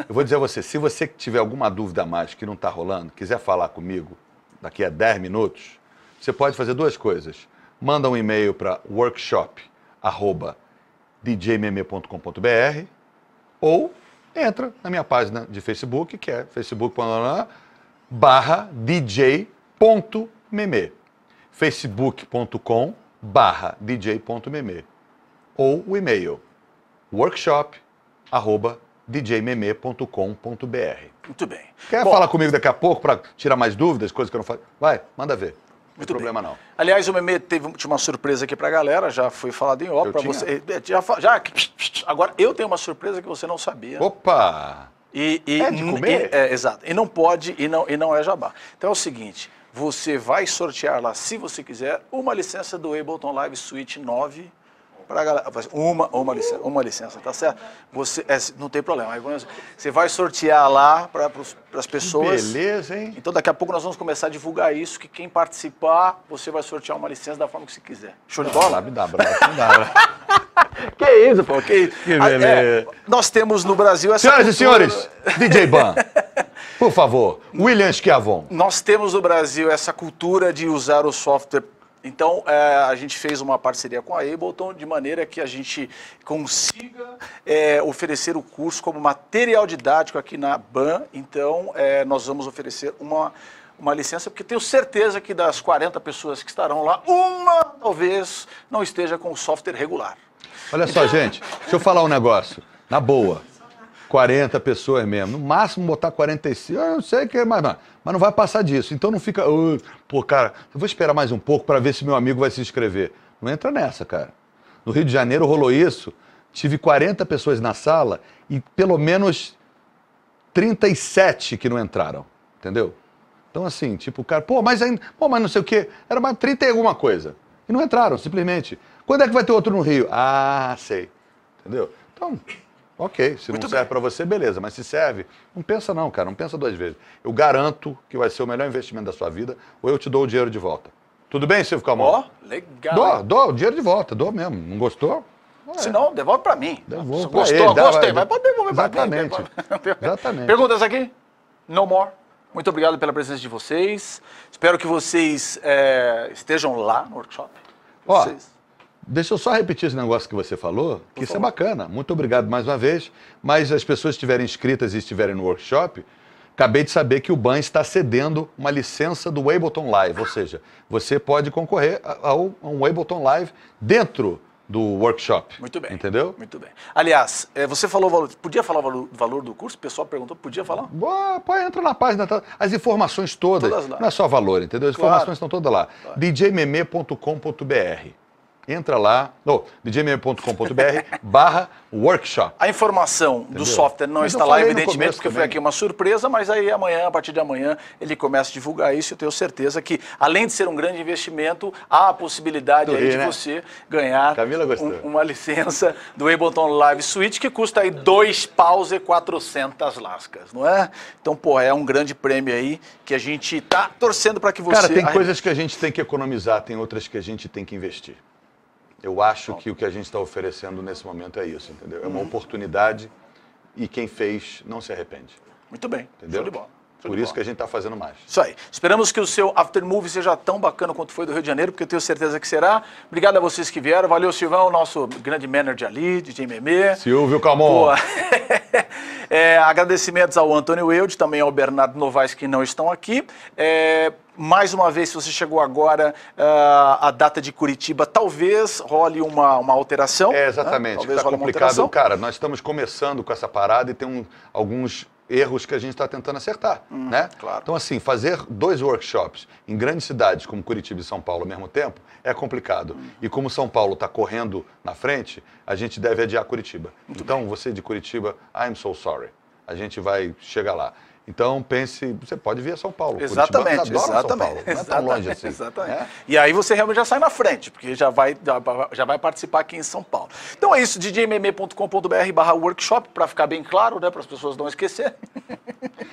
Eu vou dizer a você, se você tiver alguma dúvida a mais que não está rolando, quiser falar comigo daqui a 10 minutos, você pode fazer duas coisas. Manda um e-mail para workshop.djmeme.com.br ou entra na minha página de Facebook, que é facebook.com.br barra dj.meme, facebook.com barra dj.meme ou o e-mail workshop arroba djmeme.com.br. Muito bem. Quer Bom, falar comigo daqui a pouco para tirar mais dúvidas, coisas que eu não faço Vai, manda ver.
Muito tem problema bem. não. Aliás, o Meme teve uma surpresa aqui para a galera, já foi falado em ópera. Você, é, já, já, agora eu tenho uma surpresa que você não sabia. Opa! E, e, é de comer? E, é, exato. E não pode, e não, e não é jabá. Então é o seguinte, você vai sortear lá, se você quiser, uma licença do Ableton Live Suite 9 para galera, assim, uma, uma licença, uma licença, tá certo? Você, é, não tem problema. Você vai sortear lá para as pessoas. Que beleza, hein? Então daqui a pouco nós vamos começar a divulgar isso, que quem participar, você vai sortear uma licença da forma que você quiser. Show de ah, bola? me dá abraço, me dá né? abraço. Que isso, pô, que isso. Que ah, é, beleza. É, nós temos no Brasil essa Senhoras cultura... e senhores, DJ Ban,
por favor, William Schiavon.
Nós temos no Brasil essa cultura de usar o software então, é, a gente fez uma parceria com a Ableton de maneira que a gente consiga é, oferecer o curso como material didático aqui na BAN. Então, é, nós vamos oferecer uma, uma licença, porque tenho certeza que das 40 pessoas que estarão lá, uma talvez não esteja com o software regular.
Olha só, então, gente, deixa eu falar um negócio, na boa. 40 pessoas mesmo, no máximo botar 45, eu não sei o que é mais. Não. Mas não vai passar disso. Então não fica, uh, pô, cara, eu vou esperar mais um pouco para ver se meu amigo vai se inscrever. Não entra nessa, cara. No Rio de Janeiro rolou isso. Tive 40 pessoas na sala e pelo menos 37 que não entraram, entendeu? Então assim, tipo, o cara, pô, mas ainda, pô, mas não sei o quê, era mais 30 e alguma coisa. E não entraram, simplesmente. Quando é que vai ter outro no Rio? Ah, sei. Entendeu? Então, Ok, se Muito não serve para você, beleza. Mas se serve, não pensa não, cara, não pensa duas vezes. Eu garanto que vai ser o melhor investimento da sua vida ou eu te dou o dinheiro de volta. Tudo bem, Silvio Calmon? Ó,
oh, legal. Dou,
dou o dinheiro de volta, dou mesmo. Não gostou?
É. Se não, devolve para mim.
Devolve Gostou, ele, gostei, vai, mas pode devolver para mim. Né,
Exatamente. Perguntas aqui? No more. Muito obrigado pela presença de vocês. Espero que vocês é, estejam lá no workshop.
Vocês... Ó, Deixa eu só repetir esse negócio que você falou, que isso é bacana. Muito obrigado mais uma vez. Mas as pessoas estiverem inscritas e estiverem no workshop, acabei de saber que o BAN está cedendo uma licença do Ableton Live, ou seja, você pode concorrer a um Ableton Live dentro do workshop. Muito bem. Entendeu? Muito bem.
Aliás, eh, você falou o valor. Podia falar
o valor, do curso? O pessoal perguntou, podia falar? Boa, pô, entra na página. Tá, as informações todas. todas não é só valor, entendeu? As claro. informações estão todas lá. Claro. djmeme.com.br entra lá no djmm.com.br barra workshop.
A informação Entendeu? do software não mas está lá, evidentemente, porque também. foi aqui uma surpresa, mas aí amanhã, a partir de amanhã, ele começa a divulgar isso. Eu tenho certeza que, além de ser um grande investimento, há a possibilidade aí, de né? você ganhar um, uma licença do Ableton Live Suite, que custa aí dois paus e lascas, não é? Então, pô, é um grande prêmio aí que a gente está torcendo para que você... Cara, tem coisas
que a gente tem que economizar, tem outras que a gente tem que investir. Eu acho que o que a gente está oferecendo nesse momento é isso, entendeu? É uma uhum. oportunidade e quem fez não se arrepende.
Muito bem, entendeu? Show de bola.
Por isso que a gente está fazendo mais. Isso aí.
Esperamos que o seu aftermovie seja tão bacana quanto foi do Rio de Janeiro, porque eu tenho certeza que será. Obrigado a vocês que vieram. Valeu, Silvão, nosso grande manager ali, DJ Meme. Silvio Boa. é, agradecimentos ao Antônio Eude, também ao Bernardo Novaes, que não estão aqui. É, mais uma vez, se você chegou agora, ah, a data de Curitiba talvez role uma, uma alteração. É, né? exatamente. Né? Talvez tá role complicado. Uma alteração.
Cara, nós estamos começando com essa parada e tem um, alguns erros que a gente está tentando acertar, hum, né? Claro. Então, assim, fazer dois workshops em grandes cidades como Curitiba e São Paulo ao mesmo tempo é complicado. Hum. E como São Paulo está correndo na frente, a gente deve adiar Curitiba. Muito então, bem. você de Curitiba, I'm so sorry. A gente vai chegar lá. Então pense, você pode vir a São Paulo. Exatamente, exatamente. São Paulo, não é tá tão longe assim. Exatamente. Né? E aí você realmente já sai na frente, porque já vai,
já vai participar aqui em São Paulo. Então é isso, djmm.com.br barra workshop, para ficar bem claro, né? Para as pessoas não esquecerem.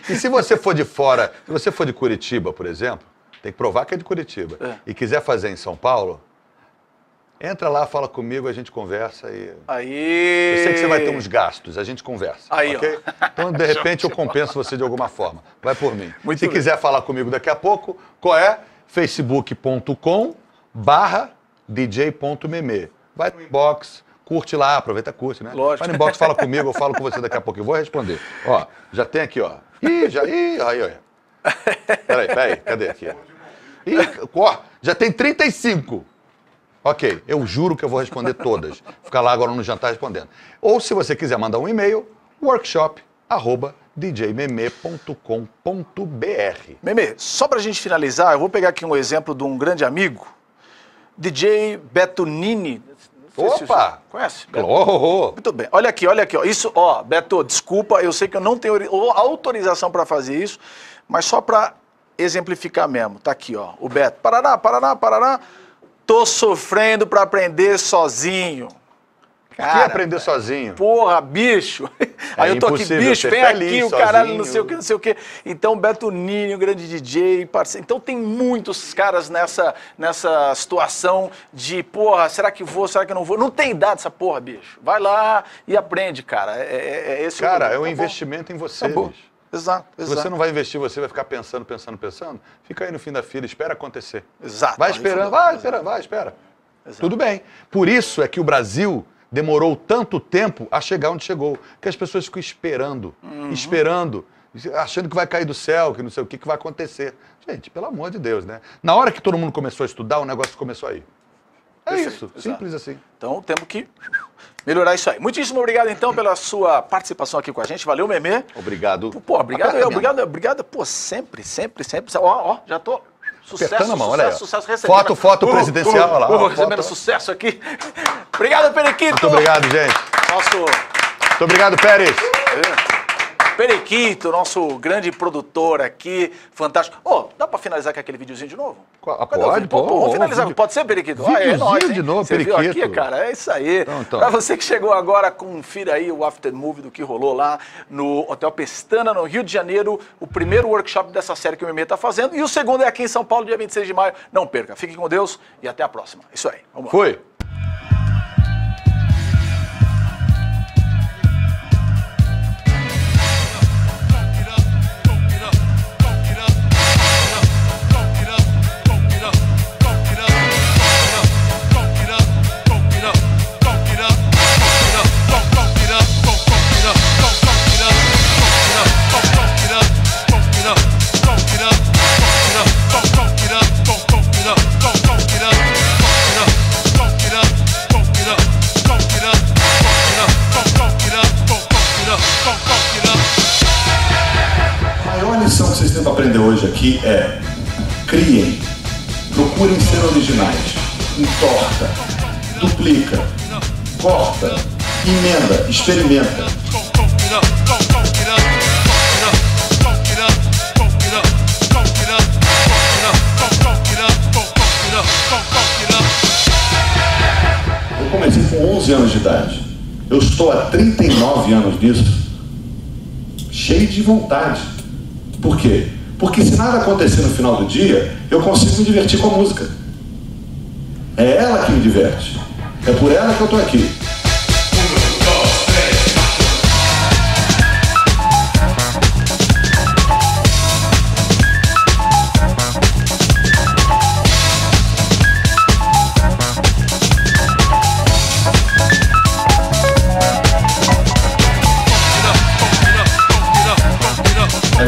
E se você for de fora, se você for de Curitiba, por exemplo, tem que provar que é de Curitiba, é. e quiser fazer em São Paulo, Entra lá, fala comigo, a gente conversa e.
Aí! Eu sei que você vai ter uns
gastos, a gente conversa. Aí, okay? ó. Então, de repente, eu compenso você de alguma forma. Vai por mim. Muito Se bem. quiser falar comigo daqui a pouco, qual é? facebook.com barra dj.meme. Vai no inbox, curte lá, aproveita, curte, né? Lógico. Vai no inbox, fala comigo, eu falo com você daqui a pouco. Eu vou responder. Ó, já tem aqui, ó. Ih, já. Ih, aí, olha. Peraí, peraí, cadê aqui? Ih, ó, já tem 35. Ok, eu juro que eu vou responder todas. Ficar lá agora no jantar respondendo. Ou se você quiser mandar um e-mail, workshop@djmeme.com.br. Meme, só para a gente
finalizar, eu vou pegar aqui um exemplo de um grande amigo, DJ Beto Nini.
Opa!
Conhece? Beto? Oh. Muito bem. Olha aqui, olha aqui. Ó. Isso, ó, Beto, desculpa, eu sei que eu não tenho autorização para fazer isso, mas só para exemplificar mesmo. Tá aqui, ó, o Beto. Paraná, Paraná, Paraná tô sofrendo para aprender sozinho. É cara, que aprender sozinho? Porra, bicho. É Aí eu tô aqui, bicho, vem aqui, sozinho. o caralho, não sei o que, não sei o que. Então, Beto Nini, grande DJ, parceiro. Então, tem muitos caras nessa, nessa situação de, porra, será que vou, será que não vou? Não tem idade essa porra, bicho. Vai lá e aprende, cara. É, é, é esse Cara, o... é um tá investimento
bom? em você, tá bicho. Exato, exato. Se você não vai investir, você vai ficar pensando, pensando, pensando. Fica aí no fim da fila, espera acontecer. Exato. Vai esperando, vai, espera, vai, espera. Exato. Tudo bem. Por isso é que o Brasil demorou tanto tempo a chegar onde chegou. Que as pessoas ficam esperando, uhum. esperando, achando que vai cair do céu, que não sei o que, que vai acontecer. Gente, pelo amor de Deus, né? Na hora que todo mundo começou a estudar, o negócio começou aí. É Perfeito. isso, assim. simples assim. Então temos que melhorar isso aí. Muitíssimo obrigado, então, pela sua participação aqui com a gente.
Valeu, Memê. Obrigado. Pô, obrigado, eu, obrigado, obrigado. Pô, sempre, sempre, sempre. Ó, ó, já tô.
Sucesso, a mão, sucesso, olha sucesso, recebendo. Foto, foto uh, presidencial, uh, lá. Uh, recebendo
sucesso aqui. obrigado, Periquito. Muito obrigado, gente. Nosso... Muito
obrigado, Pérez.
Periquito, nosso grande produtor aqui, fantástico. Ô, oh, dá pra finalizar com aquele videozinho de novo? Qual, ah, pode, pode. Vamos finalizar, vídeo... pode ser, Periquito? Ah, é nóis, de novo, Você Periquito. viu aqui, cara? É isso aí. Então, então. Pra você que chegou agora, confira aí o after movie do que rolou lá no Hotel Pestana, no Rio de Janeiro, o primeiro workshop dessa série que o Meme tá fazendo, e o segundo é aqui em São Paulo, dia 26 de maio. Não perca, fique com Deus e até a próxima. Isso aí, vamos lá. Foi.
hoje aqui é criem, procurem ser originais, entorta, duplica, corta, emenda, experimenta. Eu comecei com 11 anos de idade. Eu estou há 39 anos nisso, cheio de vontade. Por quê? Porque se nada acontecer no final do dia, eu consigo me divertir com a música. É ela que me diverte. É por ela que eu estou aqui.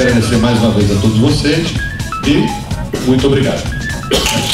agradecer mais uma vez a todos vocês e muito obrigado.